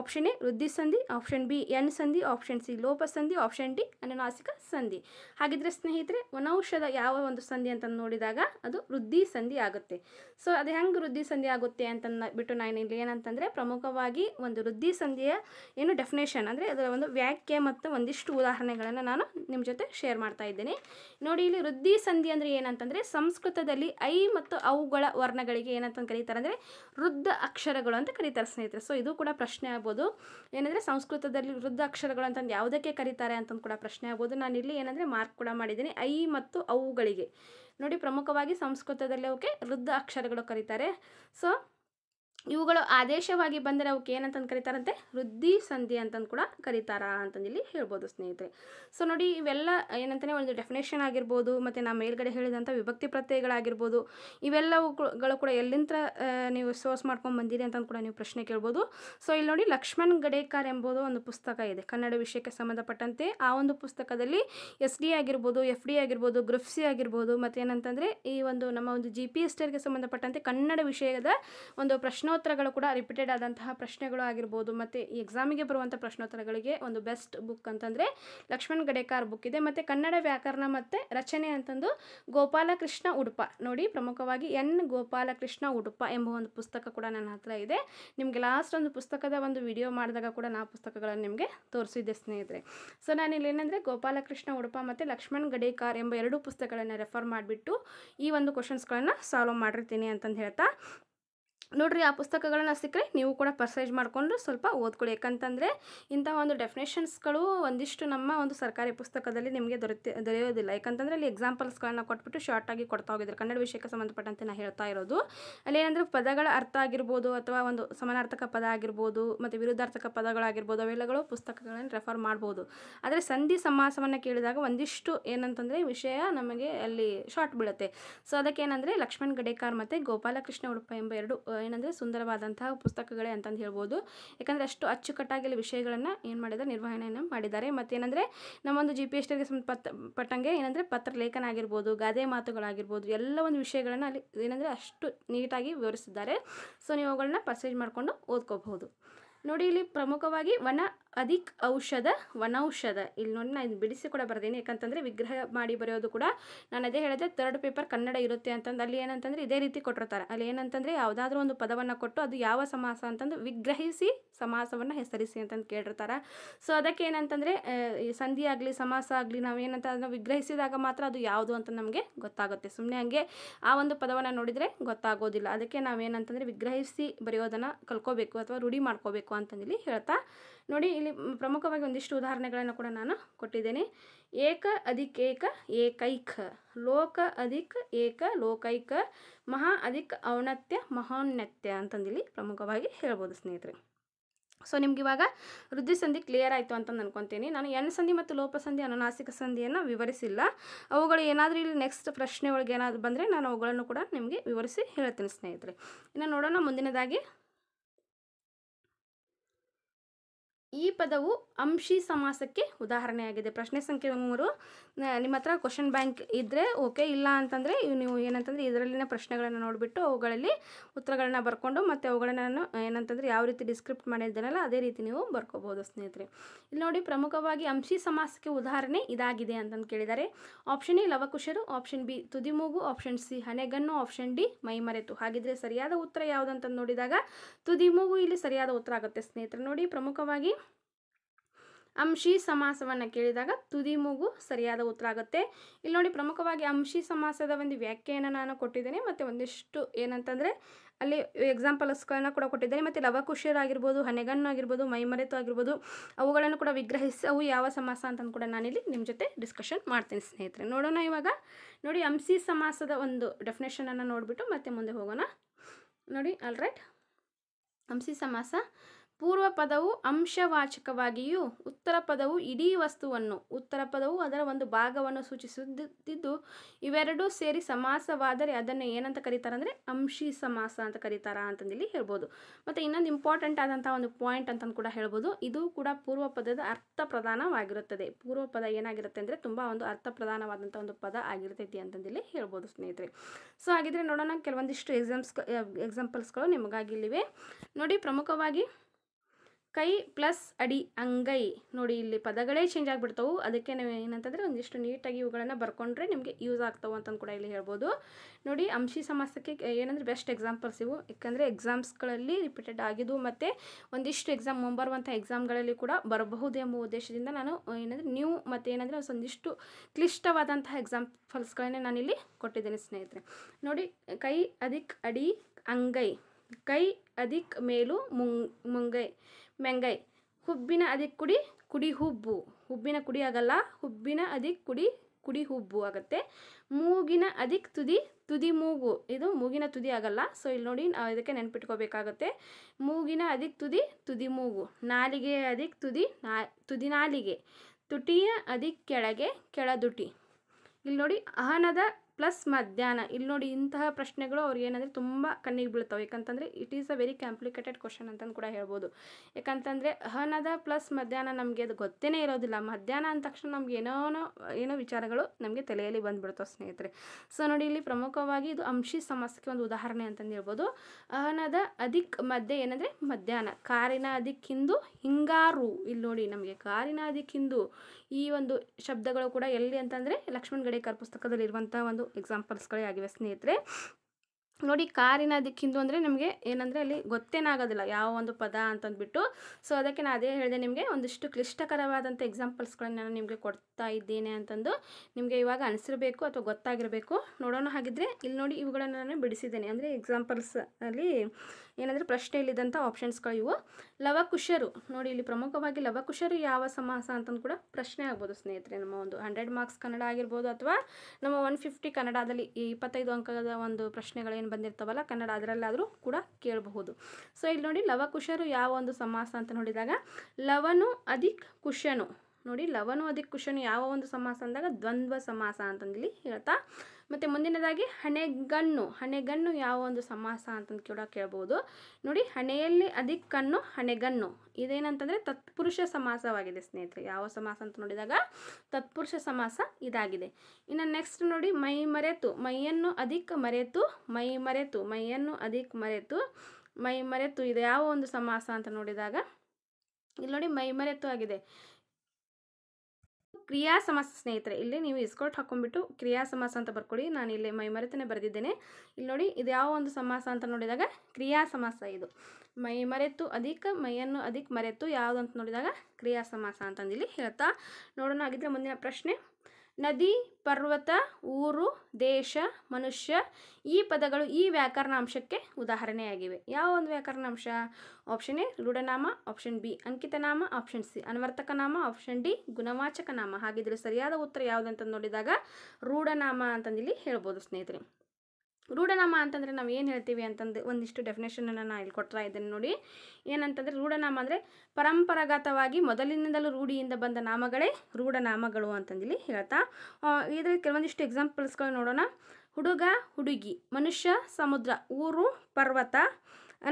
ಆಪ್ಷನ್ ಎ ವೃದ್ಧಿ ಸಂಧಿ ಆಪ್ಷನ್ ಬಿ ಎನ್ ಸಂಧಿ ಆಪ್ಷನ್ ಸಿ ಲೋಪ ಸಂಧಿ ಆಪ್ಷನ್ ಡಿ ಅನುನಾಸಿಕ ಸಂಧಿ ಹಾಗಿದ್ರೆ ಸ್ನೇಹಿತರೆ ವನೌಷಧ ಯಾವ ಒಂದು ಸಂಧಿ ಅಂತ ನೋಡಿದಾಗ ಅದು ವೃದ್ಧಿ ಸಂಧಿ ಆಗುತ್ತೆ ಸೊ ಅದು ಹೆಂಗೆ ವೃದ್ಧಿ ಸಂಧಿ ಆಗುತ್ತೆ ಅಂತ ಬಿಟ್ಟು ನಾನು ಇಲ್ಲಿ ಏನಂತಂದರೆ ಪ್ರಮುಖವಾಗಿ ಒಂದು ವೃದ್ಧಿ ಸಂಧಿಯ ಏನು ಡೆಫಿನೇಷನ್ ಅಂದರೆ ಅದರ ಒಂದು ವ್ಯಾಖ್ಯೆ ಮತ್ತು ಒಂದಿಷ್ಟು ಉದಾಹರಣೆಗಳನ್ನು ನಾನು ನಿಮ್ಮ ಜೊತೆ ಶೇರ್ ಮಾಡ್ತಾ ಇದ್ದೇನೆ ನೋಡಿ ಇಲ್ಲಿ ವೃದ್ಧಿ ಸಂಧಿ ಅಂದರೆ ಏನಂತಂದರೆ ಸಂಸ್ಕೃತದಲ್ಲಿ ಐ ಮತ್ತು ಅವುಗಳ ವರ್ಣಗಳ ಏನಂತ ಕರೀತಾರೆ ಅಂದರೆ ವೃದ್ಧ ಅಕ್ಷರಗಳು ಅಂತ ಕರೀತಾರೆ ಸ್ನೇಹಿತರೆ ಸೊ ಇದು ಕೂಡ ಪ್ರಶ್ನೆ ಆಗ್ಬೋದು ಏನಂದರೆ ಸಂಸ್ಕೃತದಲ್ಲಿ ವೃದ್ಧ ಅಕ್ಷರಗಳು ಅಂತಂದು ಯಾವುದಕ್ಕೆ ಕರೀತಾರೆ ಅಂತಂದು ಕೂಡ ಪ್ರಶ್ನೆ ಆಗ್ಬೋದು ನಾನು ಇಲ್ಲಿ ಏನಂದರೆ ಮಾರ್ಕ್ ಕೂಡ ಮಾಡಿದ್ದೀನಿ ಐ ಮತ್ತು ಅವುಗಳಿಗೆ ನೋಡಿ ಪ್ರಮುಖವಾಗಿ ಸಂಸ್ಕೃತದಲ್ಲಿ ಅವಕ್ಕೆ ವೃದ್ಧ ಅಕ್ಷರಗಳು ಕರೀತಾರೆ ಸೊ ಇವುಗಳು ಆದೇಶವಾಗಿ ಬಂದರೆ ಅವಕ್ಕೆ ಏನಂತಂದು ಕರೀತಾರಂತೆ ವೃದ್ಧಿ ಸಂಧಿ ಅಂತಂದು ಕೂಡ ಕರೀತಾರ ಅಂತಂದು ಇಲ್ಲಿ ಹೇಳ್ಬೋದು ಸ್ನೇಹಿತರೆ ಸೊ ನೋಡಿ ಇವೆಲ್ಲ ಏನಂತಾನೆ ಒಂದು ಡೆಫಿನೇಷನ್ ಆಗಿರ್ಬೋದು ಮತ್ತು ನಾ ಮೇಲ್ಗಡೆ ಹೇಳಿದಂಥ ವಿಭಕ್ತಿ ಪ್ರತ್ಯಯಗಳಾಗಿರ್ಬೋದು ಇವೆಲ್ಲವುಗಳು ಕೂಡ ಎಲ್ಲಿಂದ ನೀವು ಸೋರ್ಸ್ ಮಾಡ್ಕೊಂಡು ಬಂದಿರಿ ಅಂತಂದು ಕೂಡ ನೀವು ಪ್ರಶ್ನೆ ಕೇಳ್ಬೋದು ಸೊ ಇಲ್ಲಿ ನೋಡಿ ಲಕ್ಷ್ಮಣ್ ಗಡೇಕರ್ ಎಂಬುದು ಒಂದು ಪುಸ್ತಕ ಇದೆ ಕನ್ನಡ ವಿಷಯಕ್ಕೆ ಸಂಬಂಧಪಟ್ಟಂತೆ ಆ ಒಂದು ಪುಸ್ತಕದಲ್ಲಿ ಎಸ್ ಡಿ ಆಗಿರ್ಬೋದು ಎಫ್ ಡಿ ಆಗಿರ್ಬೋದು ಸಿ ಆಗಿರ್ಬೋದು ಮತ್ತು ಏನಂತಂದರೆ ಈ ಒಂದು ನಮ್ಮ ಒಂದು ಜಿ ಪಿ ಎಸ್ ಟಿಗೆ ಸಂಬಂಧಪಟ್ಟಂತೆ ಕನ್ನಡ ವಿಷಯದ ಒಂದು ಪ್ರಶ್ನೆ ಪ್ರಶ್ನೋತ್ತರಗಳು ಕೂಡ ರಿಪೀಟೆಡ್ ಆದಂತಹ ಪ್ರಶ್ನೆಗಳು ಆಗಿರ್ಬೋದು ಮತ್ತು ಈ ಎಕ್ಸಾಮಿಗೆ ಬರುವಂಥ ಪ್ರಶ್ನೋತ್ತರಗಳಿಗೆ ಒಂದು ಬೆಸ್ಟ್ ಬುಕ್ ಅಂತಂದರೆ ಲಕ್ಷ್ಮಣ್ ಗಡೇಕಾರ್ ಬುಕ್ ಇದೆ ಮತ್ತು ಕನ್ನಡ ವ್ಯಾಕರಣ ಮತ್ತು ರಚನೆ ಅಂತಂದು ಗೋಪಾಲಕೃಷ್ಣ ಉಡುಪ ನೋಡಿ ಪ್ರಮುಖವಾಗಿ ಎನ್ ಗೋಪಾಲಕೃಷ್ಣ ಉಡುಪ ಎಂಬ ಒಂದು ಪುಸ್ತಕ ಕೂಡ ನನ್ನ ಹತ್ರ ಇದೆ ನಿಮಗೆ ಲಾಸ್ಟ್ ಒಂದು ಪುಸ್ತಕದ ಒಂದು ವಿಡಿಯೋ ಮಾಡಿದಾಗ ಕೂಡ ನಾ ಪುಸ್ತಕಗಳನ್ನು ನಿಮಗೆ ತೋರಿಸಿದ್ದೆ ಸ್ನೇಹಿತರೆ ಸೊ ನಾನು ಏನಂದರೆ ಗೋಪಾಲಕೃಷ್ಣ ಉಡುಪ ಮತ್ತು ಲಕ್ಷ್ಮಣ್ ಗಡೇಕಾರ್ ಎಂಬ ಎರಡು ಪುಸ್ತಕಗಳನ್ನು ರೆಫರ್ ಮಾಡಿಬಿಟ್ಟು ಈ ಒಂದು ಕ್ವಶನ್ಸ್ಗಳನ್ನು ಸಾಲ್ವ್ ಮಾಡಿರ್ತೀನಿ ಅಂತಂದು ಹೇಳ್ತಾ ನೋಡ್ರಿ ಆ ಪುಸ್ತಕಗಳನ್ನು ಸಿಕ್ಕರೆ ನೀವು ಕೂಡ ಪರ್ಸೈಜ್ ಮಾಡಿಕೊಂಡು ಸ್ವಲ್ಪ ಓದ್ಕೊಳ್ಳಿ ಯಾಕಂತಂದರೆ ಇಂಥ ಒಂದು ಡೆಫಿನೇಷನ್ಸ್ಗಳು ಒಂದಿಷ್ಟು ನಮ್ಮ ಒಂದು ಸರ್ಕಾರಿ ಪುಸ್ತಕದಲ್ಲಿ ನಿಮಗೆ ದೊರೆತಿ ದೊರೆಯೋದಿಲ್ಲ ಯಾಕಂತಂದರೆ ಅಲ್ಲಿ ಎಕ್ಸಾಂಪಲ್ಸ್ಗಳನ್ನ ಕೊಟ್ಬಿಟ್ಟು ಶಾರ್ಟಾಗಿ ಕೊಡ್ತಾ ಹೋಗಿದ್ರು ಕನ್ನಡ ವಿಷಯಕ್ಕೆ ಸಂಬಂಧಪಟ್ಟಂತೆ ನಾನು ಹೇಳ್ತಾ ಇರೋದು ಅಲ್ಲಿ ಏನಂದರೆ ಪದಗಳ ಅರ್ಥ ಆಗಿರ್ಬೋದು ಅಥವಾ ಒಂದು ಸಮಾನಾರ್ಥಕ ಪದ ಆಗಿರ್ಬೋದು ಮತ್ತು ವಿರುದ್ಧಾರ್ಥಕ ಪದಗಳಾಗಿರ್ಬೋದು ಅವೆಲ್ಲಗಳು ಪುಸ್ತಕಗಳನ್ನು ರೆಫರ್ ಮಾಡ್ಬೋದು ಆದರೆ ಸಂಧಿ ಸಮಾಸವನ್ನು ಕೇಳಿದಾಗ ಒಂದಿಷ್ಟು ಏನಂತಂದರೆ ವಿಷಯ ನಮಗೆ ಅಲ್ಲಿ ಶಾರ್ಟ್ ಬೀಳುತ್ತೆ ಸೊ ಏನಂದ್ರೆ ಲಕ್ಷ್ಮಣ್ ಗಡೇಕಾರ್ ಮತ್ತು ಗೋಪಾಲಕೃಷ್ಣ ಉಡುಪ ಎಂಬ ಎರಡು ಏನಂದರೆ ಸುಂದರವಾದಂತಹ ಪುಸ್ತಕಗಳೇ ಅಂತಂದು ಹೇಳ್ಬೋದು ಯಾಕಂದರೆ ಅಷ್ಟು ಅಚ್ಚುಕಟ್ಟಾಗಿ ಇಲ್ಲಿ ವಿಷಯಗಳನ್ನು ಏನು ಮಾಡಿದ್ದಾರೆ ನಿರ್ವಹಣೆಯನ್ನು ಮಾಡಿದ್ದಾರೆ ಮತ್ತೇನೆಂದರೆ ನಮ್ಮೊಂದು ಜಿ ಪಿ ಎಸ್ ಟಿಗೆ ಪತ್ರ ಪಟ್ಟಂಗೆ ಏನಂದರೆ ಪತ್ರ ಲೇಖನ ಆಗಿರ್ಬೋದು ಗಾದೆ ಮಾತುಗಳಾಗಿರ್ಬೋದು ಎಲ್ಲ ಒಂದು ವಿಷಯಗಳನ್ನು ಅಲ್ಲಿ ಏನಂದರೆ ಅಷ್ಟು ನೀಟಾಗಿ ವಿವರಿಸಿದ್ದಾರೆ ಸೊ ನೀವು ಅವುಗಳನ್ನ ಪರ್ಸೇಜ್ ಮಾಡಿಕೊಂಡು ಓದ್ಕೋಬಹುದು ನೋಡಿ ಇಲ್ಲಿ ಪ್ರಮುಖವಾಗಿ ವನ ಅಧಿಕ್ ಔಷಧ ವನೌಷಧ ಇಲ್ಲಿ ನೋಡಿ ನಾನು ಬಿಡಿಸಿ ಕೂಡ ಬರ್ದೇನೆ ಯಾಕಂತಂದರೆ ವಿಗ್ರಹ ಮಾಡಿ ಬರೆಯೋದು ಕೂಡ ನಾನು ಅದೇ ಹೇಳಿದೆ ತರ್ಡ್ ಪೇಪರ್ ಕನ್ನಡ ಇರುತ್ತೆ ಅಂತಂದು ಅಲ್ಲಿ ಏನಂತಂದರೆ ಇದೇ ರೀತಿ ಕೊಟ್ಟಿರ್ತಾರೆ ಅಲ್ಲಿ ಏನಂತಂದರೆ ಯಾವುದಾದ್ರೂ ಒಂದು ಪದವನ್ನು ಕೊಟ್ಟು ಅದು ಯಾವ ಸಮಾಸ ಅಂತಂದು ವಿಗ್ರಹಿಸಿ ಸಮಾಸವನ್ನು ಹೆಸರಿಸಿ ಅಂತಂದು ಕೇಳಿರ್ತಾರೆ ಸೊ ಅದಕ್ಕೆ ಏನಂತಂದರೆ ಸಂಧಿ ಆಗಲಿ ಸಮಾಸ ಆಗಲಿ ನಾವು ಅದನ್ನು ವಿಗ್ರಹಿಸಿದಾಗ ಮಾತ್ರ ಅದು ಯಾವುದು ಅಂತ ನಮಗೆ ಗೊತ್ತಾಗುತ್ತೆ ಸುಮ್ಮನೆ ಹಂಗೆ ಆ ಒಂದು ಪದವನ್ನು ನೋಡಿದರೆ ಗೊತ್ತಾಗೋದಿಲ್ಲ ಅದಕ್ಕೆ ನಾವೇನಂತಂದರೆ ವಿಗ್ರಹಿಸಿ ಬರೆಯೋದನ್ನು ಕಲ್ಕೋಬೇಕು ಅಥವಾ ರೂಢಿ ಮಾಡ್ಕೋಬೇಕು ಅಂತಂದಿಲ್ಲಿ ಹೇಳ್ತಾ ನೋಡಿ ಇಲ್ಲಿ ಪ್ರಮುಖವಾಗಿ ಒಂದಿಷ್ಟು ಉದಾಹರಣೆಗಳನ್ನು ಕೂಡ ನಾನು ಕೊಟ್ಟಿದ್ದೇನೆ ಏಕ ಏಕ ಏಕೈಕ ಲೋಕ ಅಧಿಕ ಏಕ ಲೋಕೈಕ ಮಹಾ ಅಧಿಕ ಔನತ್ಯ ಮಹೋನ್ನತ್ಯ ಅಂತಂದಿಲ್ಲಿ ಪ್ರಮುಖವಾಗಿ ಹೇಳ್ಬೋದು ಸ್ನೇಹಿತರೆ ಸೊ ನಿಮ್ಗೆ ಇವಾಗ ವೃದ್ಧಿ ಸಂಧಿ ಕ್ಲಿಯರ್ ಆಯಿತು ಅಂತ ಅನ್ಕೊತೀನಿ ನಾನು ಎನ್ ಸಂಧಿ ಮತ್ತು ಲೋಪ ಸಂಧಿ ಅನುನಾಸಿಕ ಸಂಧಿಯನ್ನು ವಿವರಿಸಿಲ್ಲ ಅವುಗಳು ಏನಾದರೂ ಇಲ್ಲಿ ನೆಕ್ಸ್ಟ್ ಪ್ರಶ್ನೆ ಒಳಗೆ ಏನಾದರೂ ಬಂದರೆ ನಾನು ಅವುಗಳನ್ನು ಕೂಡ ನಿಮಗೆ ವಿವರಿಸಿ ಹೇಳ್ತೀನಿ ಸ್ನೇಹಿತರೆ ಇನ್ನು ನೋಡೋಣ ಮುಂದಿನದಾಗಿ ಈ ಪದವು ಅಂಶಿ ಸಮಾಸಕ್ಕೆ ಉದಾಹರಣೆಯಾಗಿದೆ ಪ್ರಶ್ನೆ ಸಂಖ್ಯೆ ಮೂರು ನಿಮ್ಮ ಹತ್ರ ಕ್ವಶನ್ ಬ್ಯಾಂಕ್ ಇದ್ದರೆ ಓಕೆ ಇಲ್ಲ ಅಂತಂದರೆ ನೀವು ಏನಂತಂದರೆ ಇದರಲ್ಲಿನ ಪ್ರಶ್ನೆಗಳನ್ನು ನೋಡಿಬಿಟ್ಟು ಅವುಗಳಲ್ಲಿ ಉತ್ತರಗಳನ್ನು ಬರ್ಕೊಂಡು ಮತ್ತು ಅವುಗಳನ್ನು ನಾನು ಏನಂತಂದರೆ ಯಾವ ರೀತಿ ಡಿಸ್ಕ್ರಿಪ್ಟ್ ಮಾಡಿದ್ದೇನಲ್ಲ ಅದೇ ರೀತಿ ನೀವು ಬರ್ಕೋಬೋದು ಸ್ನೇಹಿತರೆ ಇಲ್ಲಿ ನೋಡಿ ಪ್ರಮುಖವಾಗಿ ಅಂಶಿ ಸಮಾಸಕ್ಕೆ ಉದಾಹರಣೆ ಇದಾಗಿದೆ ಅಂತಂದು ಕೇಳಿದ್ದಾರೆ ಆಪ್ಷನ್ ಎ ಲವಕುಶರು ಆಪ್ಷನ್ ಬಿ ತುದಿಮೂಗು ಆಪ್ಷನ್ ಸಿ ಹಣೆಗನ್ನು ಆಪ್ಷನ್ ಡಿ ಮೈಮರೆತು ಹಾಗಿದ್ರೆ ಸರಿಯಾದ ಉತ್ತರ ಯಾವುದಂತ ನೋಡಿದಾಗ ತುದಿಮೂಗು ಇಲ್ಲಿ ಸರಿಯಾದ ಉತ್ತರ ಆಗುತ್ತೆ ಸ್ನೇಹಿತರೆ ನೋಡಿ ಪ್ರಮುಖವಾಗಿ ಅಂಶಿ ಸಮಾಸವನ್ನು ಕೇಳಿದಾಗ ತುದಿ ಮೂಗು ಸರಿಯಾದ ಉತ್ತರ ಆಗುತ್ತೆ ಇಲ್ಲಿ ನೋಡಿ ಪ್ರಮುಖವಾಗಿ ಅಂಶಿ ಸಮಾಸದ ಒಂದು ವ್ಯಾಖ್ಯೆಯನ್ನು ನಾನು ಕೊಟ್ಟಿದ್ದೇನೆ ಮತ್ತು ಒಂದಿಷ್ಟು ಏನಂತಂದರೆ ಅಲ್ಲಿ ಎಕ್ಸಾಂಪಲ್ಸ್ಗಳನ್ನು ಕೂಡ ಕೊಟ್ಟಿದ್ದೇನೆ ಮತ್ತು ಲವಕುಶಿಯರಾಗಿರ್ಬೋದು ಹನೆಗಣ್ಣು ಆಗಿರ್ಬೋದು ಮೈಮರೆತು ಆಗಿರ್ಬೋದು ಅವುಗಳನ್ನು ಕೂಡ ವಿಗ್ರಹಿಸಿ ಅವು ಯಾವ ಸಮಾಸ ಅಂತಂದು ಕೂಡ ನಾನಿಲ್ಲಿ ನಿಮ್ಮ ಜೊತೆ ಡಿಸ್ಕಷನ್ ಮಾಡ್ತೀನಿ ಸ್ನೇಹಿತರೆ ನೋಡೋಣ ಇವಾಗ ನೋಡಿ ಅಂಶಿ ಸಮಾಸದ ಒಂದು ಡೆಫಿನೇಷನನ್ನು ನೋಡಿಬಿಟ್ಟು ಮತ್ತೆ ಮುಂದೆ ಹೋಗೋಣ ನೋಡಿ ಆಲ್ ರೈಟ್ ಸಮಾಸ ಪೂರ್ವ ಪದವು ಅಂಶವಾಚಕವಾಗಿಯೂ ಉತ್ತರ ಪದವು ಇಡೀ ವಸ್ತುವನ್ನು ಉತ್ತರ ಪದವು ಅದರ ಒಂದು ಭಾಗವನ್ನು ಸೂಚಿಸುತ್ತಿದ್ದು ಇವೆರಡೂ ಸೇರಿ ಸಮಾಸವಾದರೆ ಅದನ್ನು ಏನಂತ ಕರೀತಾರೆ ಅಂದರೆ ಅಂಶಿ ಸಮಾಸ ಅಂತ ಕರೀತಾರ ಅಂತಂದಿಲ್ಲಿ ಹೇಳ್ಬೋದು ಮತ್ತು ಇನ್ನೊಂದು ಇಂಪಾರ್ಟೆಂಟ್ ಆದಂಥ ಒಂದು ಪಾಯಿಂಟ್ ಅಂತಂದು ಕೂಡ ಹೇಳ್ಬೋದು ಇದು ಕೂಡ ಪೂರ್ವ ಪದದ ಅರ್ಥ ಪ್ರಧಾನವಾಗಿರುತ್ತದೆ ಪೂರ್ವ ಪದ ಏನಾಗಿರುತ್ತೆ ಅಂದರೆ ತುಂಬ ಒಂದು ಅರ್ಥ ಪ್ರಧಾನವಾದಂಥ ಒಂದು ಪದ ಆಗಿರ್ತೈತಿ ಅಂತಂದಿಲ್ಲಿ ಹೇಳ್ಬೋದು ಸ್ನೇಹಿತರೆ ಸೊ ಹಾಗಿದ್ರೆ ನೋಡೋಣ ಕೆಲವೊಂದಿಷ್ಟು ಎಕ್ಸಾಮ್ಸ್ ಎಕ್ಸಾಂಪಲ್ಸ್ಗಳು ನಿಮಗಾಗಿಲ್ಲಿವೆ ನೋಡಿ ಪ್ರಮುಖವಾಗಿ ಕೈ ಪ್ಲಸ್ ಅಡಿ ಅಂಗೈ ನೋಡಿ ಇಲ್ಲಿ ಪದಗಳೇ ಚೇಂಜ್ ಆಗಿಬಿಡ್ತಾವೆ ಅದಕ್ಕೆ ನಾವು ಏನಂತಂದರೆ ಒಂದಿಷ್ಟು ನೀಟಾಗಿ ಇವುಗಳನ್ನು ಬರ್ಕೊಂಡ್ರೆ ನಿಮಗೆ ಯೂಸ್ ಆಗ್ತಾವೆ ಅಂತಂದು ಕೂಡ ಇಲ್ಲಿ ಹೇಳ್ಬೋದು ನೋಡಿ ಅಂಶಿ ಸಮಾಸಕ್ಕೆ ಏನಂದರೆ ಬೆಸ್ಟ್ ಎಕ್ಸಾಂಪಲ್ಸ್ ಇವು ಯಾಕಂದರೆ ಎಕ್ಸಾಮ್ಸ್ಗಳಲ್ಲಿ ರಿಪೀಟೆಡ್ ಆಗಿದ್ದು ಮತ್ತು ಒಂದಿಷ್ಟು ಎಕ್ಸಾಮ್ ಮುಂಬರುವಂಥ ಎಕ್ಸಾಮ್ಗಳಲ್ಲಿ ಕೂಡ ಬರಬಹುದು ಎಂಬ ಉದ್ದೇಶದಿಂದ ನಾನು ಏನಂದರೆ ನ್ಯೂ ಮತ್ತು ಏನಂದರೆ ಒಂದಿಷ್ಟು ಕ್ಲಿಷ್ಟವಾದಂತಹ ಎಕ್ಸಾಂಪಲ್ಸ್ಗಳನ್ನೇ ನಾನಿಲ್ಲಿ ಕೊಟ್ಟಿದ್ದೇನೆ ಸ್ನೇಹಿತರೆ ನೋಡಿ ಕೈ ಅದಿಕ್ ಅಡಿ ಅಂಗೈ ಕೈ ಅದಿಕ್ ಮೇಲು ಮುಂಗ್ ಮುಂಗೈ ಮೆಂಗೈ ಹುಬ್ಬಿನ ಅದಿಕ್ ಕುಡಿ ಕುಡಿ ಹುಬ್ಬು ಹುಬ್ಬಿನ ಕುಡಿ ಆಗಲ್ಲ ಹುಬ್ಬಿನ ಅದಿಕ್ ಕುಡಿ ಕುಡಿ ಹುಬ್ಬು ಆಗುತ್ತೆ ಮೂಗಿನ ಅದಿಕ್ ತುದಿ ತುದಿ ಮೂಗು ಇದು ಮೂಗಿನ ತುದಿ ಆಗಲ್ಲ ಸೊ ಇಲ್ಲಿ ನೋಡಿ ಇದಕ್ಕೆ ನೆನ್ಪಿಟ್ಕೋಬೇಕಾಗತ್ತೆ ಮೂಗಿನ ಅದಿಕ್ ತುದಿ ತುದಿ ಮೂಗು ನಾಲಿಗೆ ಅದಿಕ್ ತುದಿ ನಾ ತುದಿ ನಾಲಿಗೆ ತುಟಿಯ ಅದಿಕ್ ಕೆಳಗೆ ಕೆಳದುಟಿ ಇಲ್ಲಿ ನೋಡಿ ಅಹನದ ಪ್ಲಸ್ ಮಧ್ಯಾಹ್ನ ಇಲ್ಲಿ ನೋಡಿ ಇಂತಹ ಪ್ರಶ್ನೆಗಳು ಅವ್ರಿಗೆ ಏನಂದರೆ ತುಂಬ ಕಣ್ಣಿಗೆ ಬೀಳ್ತಾವೆ ಯಾಕಂತಂದರೆ it is a very complicated question ಅಂತಂದು ಕೂಡ ಹೇಳ್ಬೋದು ಯಾಕಂತಂದರೆ ಅಹನದ ಪ್ಲಸ್ ಮಧ್ಯಾಹ್ನ ನಮಗೆ ಅದು ಗೊತ್ತೇ ಇರೋದಿಲ್ಲ ಮಧ್ಯಾಹ್ನ ಅಂದ ತಕ್ಷಣ ನಮ್ಗೆ ಏನೋನೋ ಏನೋ ವಿಚಾರಗಳು ನಮಗೆ ತಲೆಯಲ್ಲಿ ಬಂದುಬಿಡ್ತಾವೆ ಸ್ನೇಹಿತರೆ ಸೊ ನೋಡಿ ಇಲ್ಲಿ ಪ್ರಮುಖವಾಗಿ ಇದು ಅಂಶಿ ಸಮಸ್ಯೆಗೆ ಒಂದು ಉದಾಹರಣೆ ಅಂತಂದು ಹೇಳ್ಬೋದು ಅಹನದ ಅಧಿಕ್ ಮಧ್ಯೆ ಏನಂದರೆ ಮಧ್ಯಾಹ್ನ ಕಾರಿನ ಅಧಿಕ್ಕಿಂದು ಹಿಂಗಾರು ಇಲ್ಲಿ ನೋಡಿ ನಮಗೆ ಕಾರಿನ ಅಧಿಕ್ಕಿಂದು ಈ ಒಂದು ಶಬ್ದಗಳು ಕೂಡ ಎಲ್ಲಿ ಅಂತಂದರೆ ಲಕ್ಷ್ಮಣ್ ಗಡೇಕರ್ ಪುಸ್ತಕದಲ್ಲಿರುವಂಥ ಒಂದು ಎಕ್ಸಾಂಪಲ್ಸ್ಗಳೇ ಆಗಿವೆ ಸ್ನೇಹಿತರೆ ನೋಡಿ ಕಾರಿನ ದಿಕ್ಕಿಂದು ಅಂದರೆ ನಮಗೆ ಏನಂದರೆ ಅಲ್ಲಿ ಗೊತ್ತೇನಾಗೋದಿಲ್ಲ ಯಾವ ಒಂದು ಪದ ಅಂತಂದ್ಬಿಟ್ಟು ಸೊ ಅದಕ್ಕೆ ನಾನು ಅದೇ ಹೇಳಿದೆ ನಿಮಗೆ ಒಂದಿಷ್ಟು ಕ್ಲಿಷ್ಟಕರವಾದಂಥ ಎಕ್ಸಾಂಪಲ್ಸ್ಗಳನ್ನ ನಾನು ನಿಮಗೆ ಕೊಡ್ತಾ ಇದ್ದೇನೆ ಅಂತಂದು ನಿಮಗೆ ಇವಾಗ ಅನಿಸಿರಬೇಕು ಅಥವಾ ಗೊತ್ತಾಗಿರಬೇಕು ನೋಡೋಣ ಹಾಗಿದ್ರೆ ಇಲ್ಲಿ ನೋಡಿ ಇವುಗಳನ್ನು ನಾನು ಬಿಡಿಸಿದ್ದೇನೆ ಅಂದರೆ ಎಕ್ಸಾಂಪಲ್ಸ್ ಅಲ್ಲಿ ಏನಂದರೆ ಪ್ರಶ್ನೆಯಲ್ಲಿದ್ದಂಥ ಆಪ್ಷನ್ಸ್ಗಳು ಇವು ಲವಕುಶರು ನೋಡಿ ಇಲ್ಲಿ ಪ್ರಮುಖವಾಗಿ ಲವಕುಶರು ಯಾವ ಸಮಾಸ ಅಂತಂದು ಕೂಡ ಪ್ರಶ್ನೆ ಆಗ್ಬೋದು ಸ್ನೇಹಿತರೆ ನಮ್ಮ ಒಂದು ಹಂಡ್ರೆಡ್ ಮಾರ್ಕ್ಸ್ ಕನ್ನಡ ಆಗಿರ್ಬೋದು ಅಥವಾ ನಮ್ಮ ಒನ್ ಫಿಫ್ಟಿ ಕನ್ನಡದಲ್ಲಿ ಈ ಇಪ್ಪತ್ತೈದು ಅಂಕದ ಒಂದು ಪ್ರಶ್ನೆಗಳೇನು ಬಂದಿರ್ತಾವಲ್ಲ ಕನ್ನಡ ಅದರಲ್ಲಾದರೂ ಕೂಡ ಕೇಳಬಹುದು ಸೊ ಇಲ್ಲಿ ನೋಡಿ ಲವಕುಶರು ಯಾವ ಒಂದು ಸಮಾಸ ಅಂತ ನೋಡಿದಾಗ ಲವನು ಅಧಿಕ್ ಕುಶನು ನೋಡಿ ಲವನು ಅಧಿಕ್ ಕುಶನು ಯಾವ ಒಂದು ಸಮಾಸ ಅಂದಾಗ ದ್ವಂದ್ವ ಸಮಾಸ ಅಂತಂದಿಲ್ಲಿ ಹೇಳ್ತಾ ಮತ್ತು ಮುಂದಿನದಾಗಿ ಹಣೆಗಣ್ಣು ಹಣೆಗಣ್ಣು ಯಾವ ಒಂದು ಸಮಾಸ ಅಂತಂದು ಕೂಡ ಕೇಳ್ಬೋದು ನೋಡಿ ಹಣೆಯಲ್ಲಿ ಕಣ್ಣು ಹಣೆಗಣ್ಣು ಇದೇನಂತಂದರೆ ತತ್ಪುರುಷ ಸಮಾಸವಾಗಿದೆ ಸ್ನೇಹಿತರೆ ಯಾವ ಸಮಾಸ ಅಂತ ನೋಡಿದಾಗ ತತ್ಪುರುಷ ಸಮಾಸ ಇದಾಗಿದೆ ಇನ್ನು ನೆಕ್ಸ್ಟ್ ನೋಡಿ ಮೈ ಮರೆತು ಮೈಯನ್ನು ಅಧಿಕ ಮರೆತು ಮೈ ಮರೆತು ಮೈಯನ್ನು ಅಧಿಕ ಮರೆತು ಮೈ ಮರೆತು ಇದು ಯಾವ ಒಂದು ಸಮಾಸ ಅಂತ ನೋಡಿದಾಗ ಇಲ್ಲಿ ನೋಡಿ ಮೈ ಮರೆತು ಆಗಿದೆ ಕ್ರಿಯಾ ಸಮಾಸ ಸ್ನೇಹಿತರೆ ಇಲ್ಲಿ ನೀವು ಇಸ್ಕೋಟ್ ಹಾಕೊಂಡ್ಬಿಟ್ಟು ಕ್ರಿಯಾ ಸಮಾಸ ಅಂತ ಬರ್ಕೊಳ್ಳಿ ನಾನು ಇಲ್ಲಿ ಮೈಮರೆತನೇ ಬರೆದಿದ್ದೇನೆ ಇಲ್ಲಿ ನೋಡಿ ಇದು ಯಾವ ಒಂದು ಸಮಾಸ ಅಂತ ನೋಡಿದಾಗ ಕ್ರಿಯಾ ಸಮಾಸ ಇದು ಮೈ ಮರೆತು ಅಧಿಕ ಮೈಯನ್ನು ಅಧಿಕ ಮರೆತು ಯಾವುದು ಅಂತ ನೋಡಿದಾಗ ಕ್ರಿಯಾ ಸಮಾಸ ಇಲ್ಲಿ ಹೇಳ್ತಾ ನೋಡೋಣ ಆಗಿದ್ದರೆ ಮುಂದಿನ ಪ್ರಶ್ನೆ ನದಿ ಪರ್ವತ ಊರು ದೇಶ ಮನುಷ್ಯ ಈ ಪದಗಳು ಈ ವ್ಯಾಕರಣಾಂಶಕ್ಕೆ ಉದಾಹರಣೆಯಾಗಿವೆ ಯಾವ ಒಂದು ವ್ಯಾಕರಣಾಂಶ ಆಪ್ಷನ್ ಎ ರೂಢನಾಮ ಆಪ್ಷನ್ ಬಿ ಅಂಕಿತನಾಮ ಆಪ್ಷನ್ ಸಿ ಅನ್ವರ್ತಕ ನಾಮ ಆಪ್ಷನ್ ಡಿ ಗುಣವಾಚಕ ನಾಮ ಹಾಗಿದ್ರೆ ಸರಿಯಾದ ಉತ್ತರ ಯಾವುದಂತ ನೋಡಿದಾಗ ರೂಢನಾಮ ಅಂತಂದಿಲ್ಲಿ ಹೇಳ್ಬೋದು ಸ್ನೇಹಿತರೆ ರೂಢನಾಮ ಅಂತಂದರೆ ನಾವು ಏನು ಹೇಳ್ತೀವಿ ಅಂತಂದು ಒಂದಿಷ್ಟು ಡೆಫಿನೇಷನನ್ನು ನಾನು ಇಲ್ಲಿ ಇದನ್ನು ನೋಡಿ ಏನಂತಂದರೆ ರೂಢನಾಮ ಅಂದರೆ ಪರಂಪರಾಗತವಾಗಿ ಮೊದಲಿನಿಂದಲೂ ರೂಢಿಯಿಂದ ಬಂದ ನಾಮಗಳೇ ರೂಢನಾಮಗಳು ಅಂತಂದಿಲ್ಲಿ ಹೇಳ್ತಾ ಇದರ ಕೆಲವೊಂದಿಷ್ಟು ಎಕ್ಸಾಂಪಲ್ಸ್ಗಳು ನೋಡೋಣ ಹುಡುಗ ಹುಡುಗಿ ಮನುಷ್ಯ ಸಮುದ್ರ ಊರು ಪರ್ವತ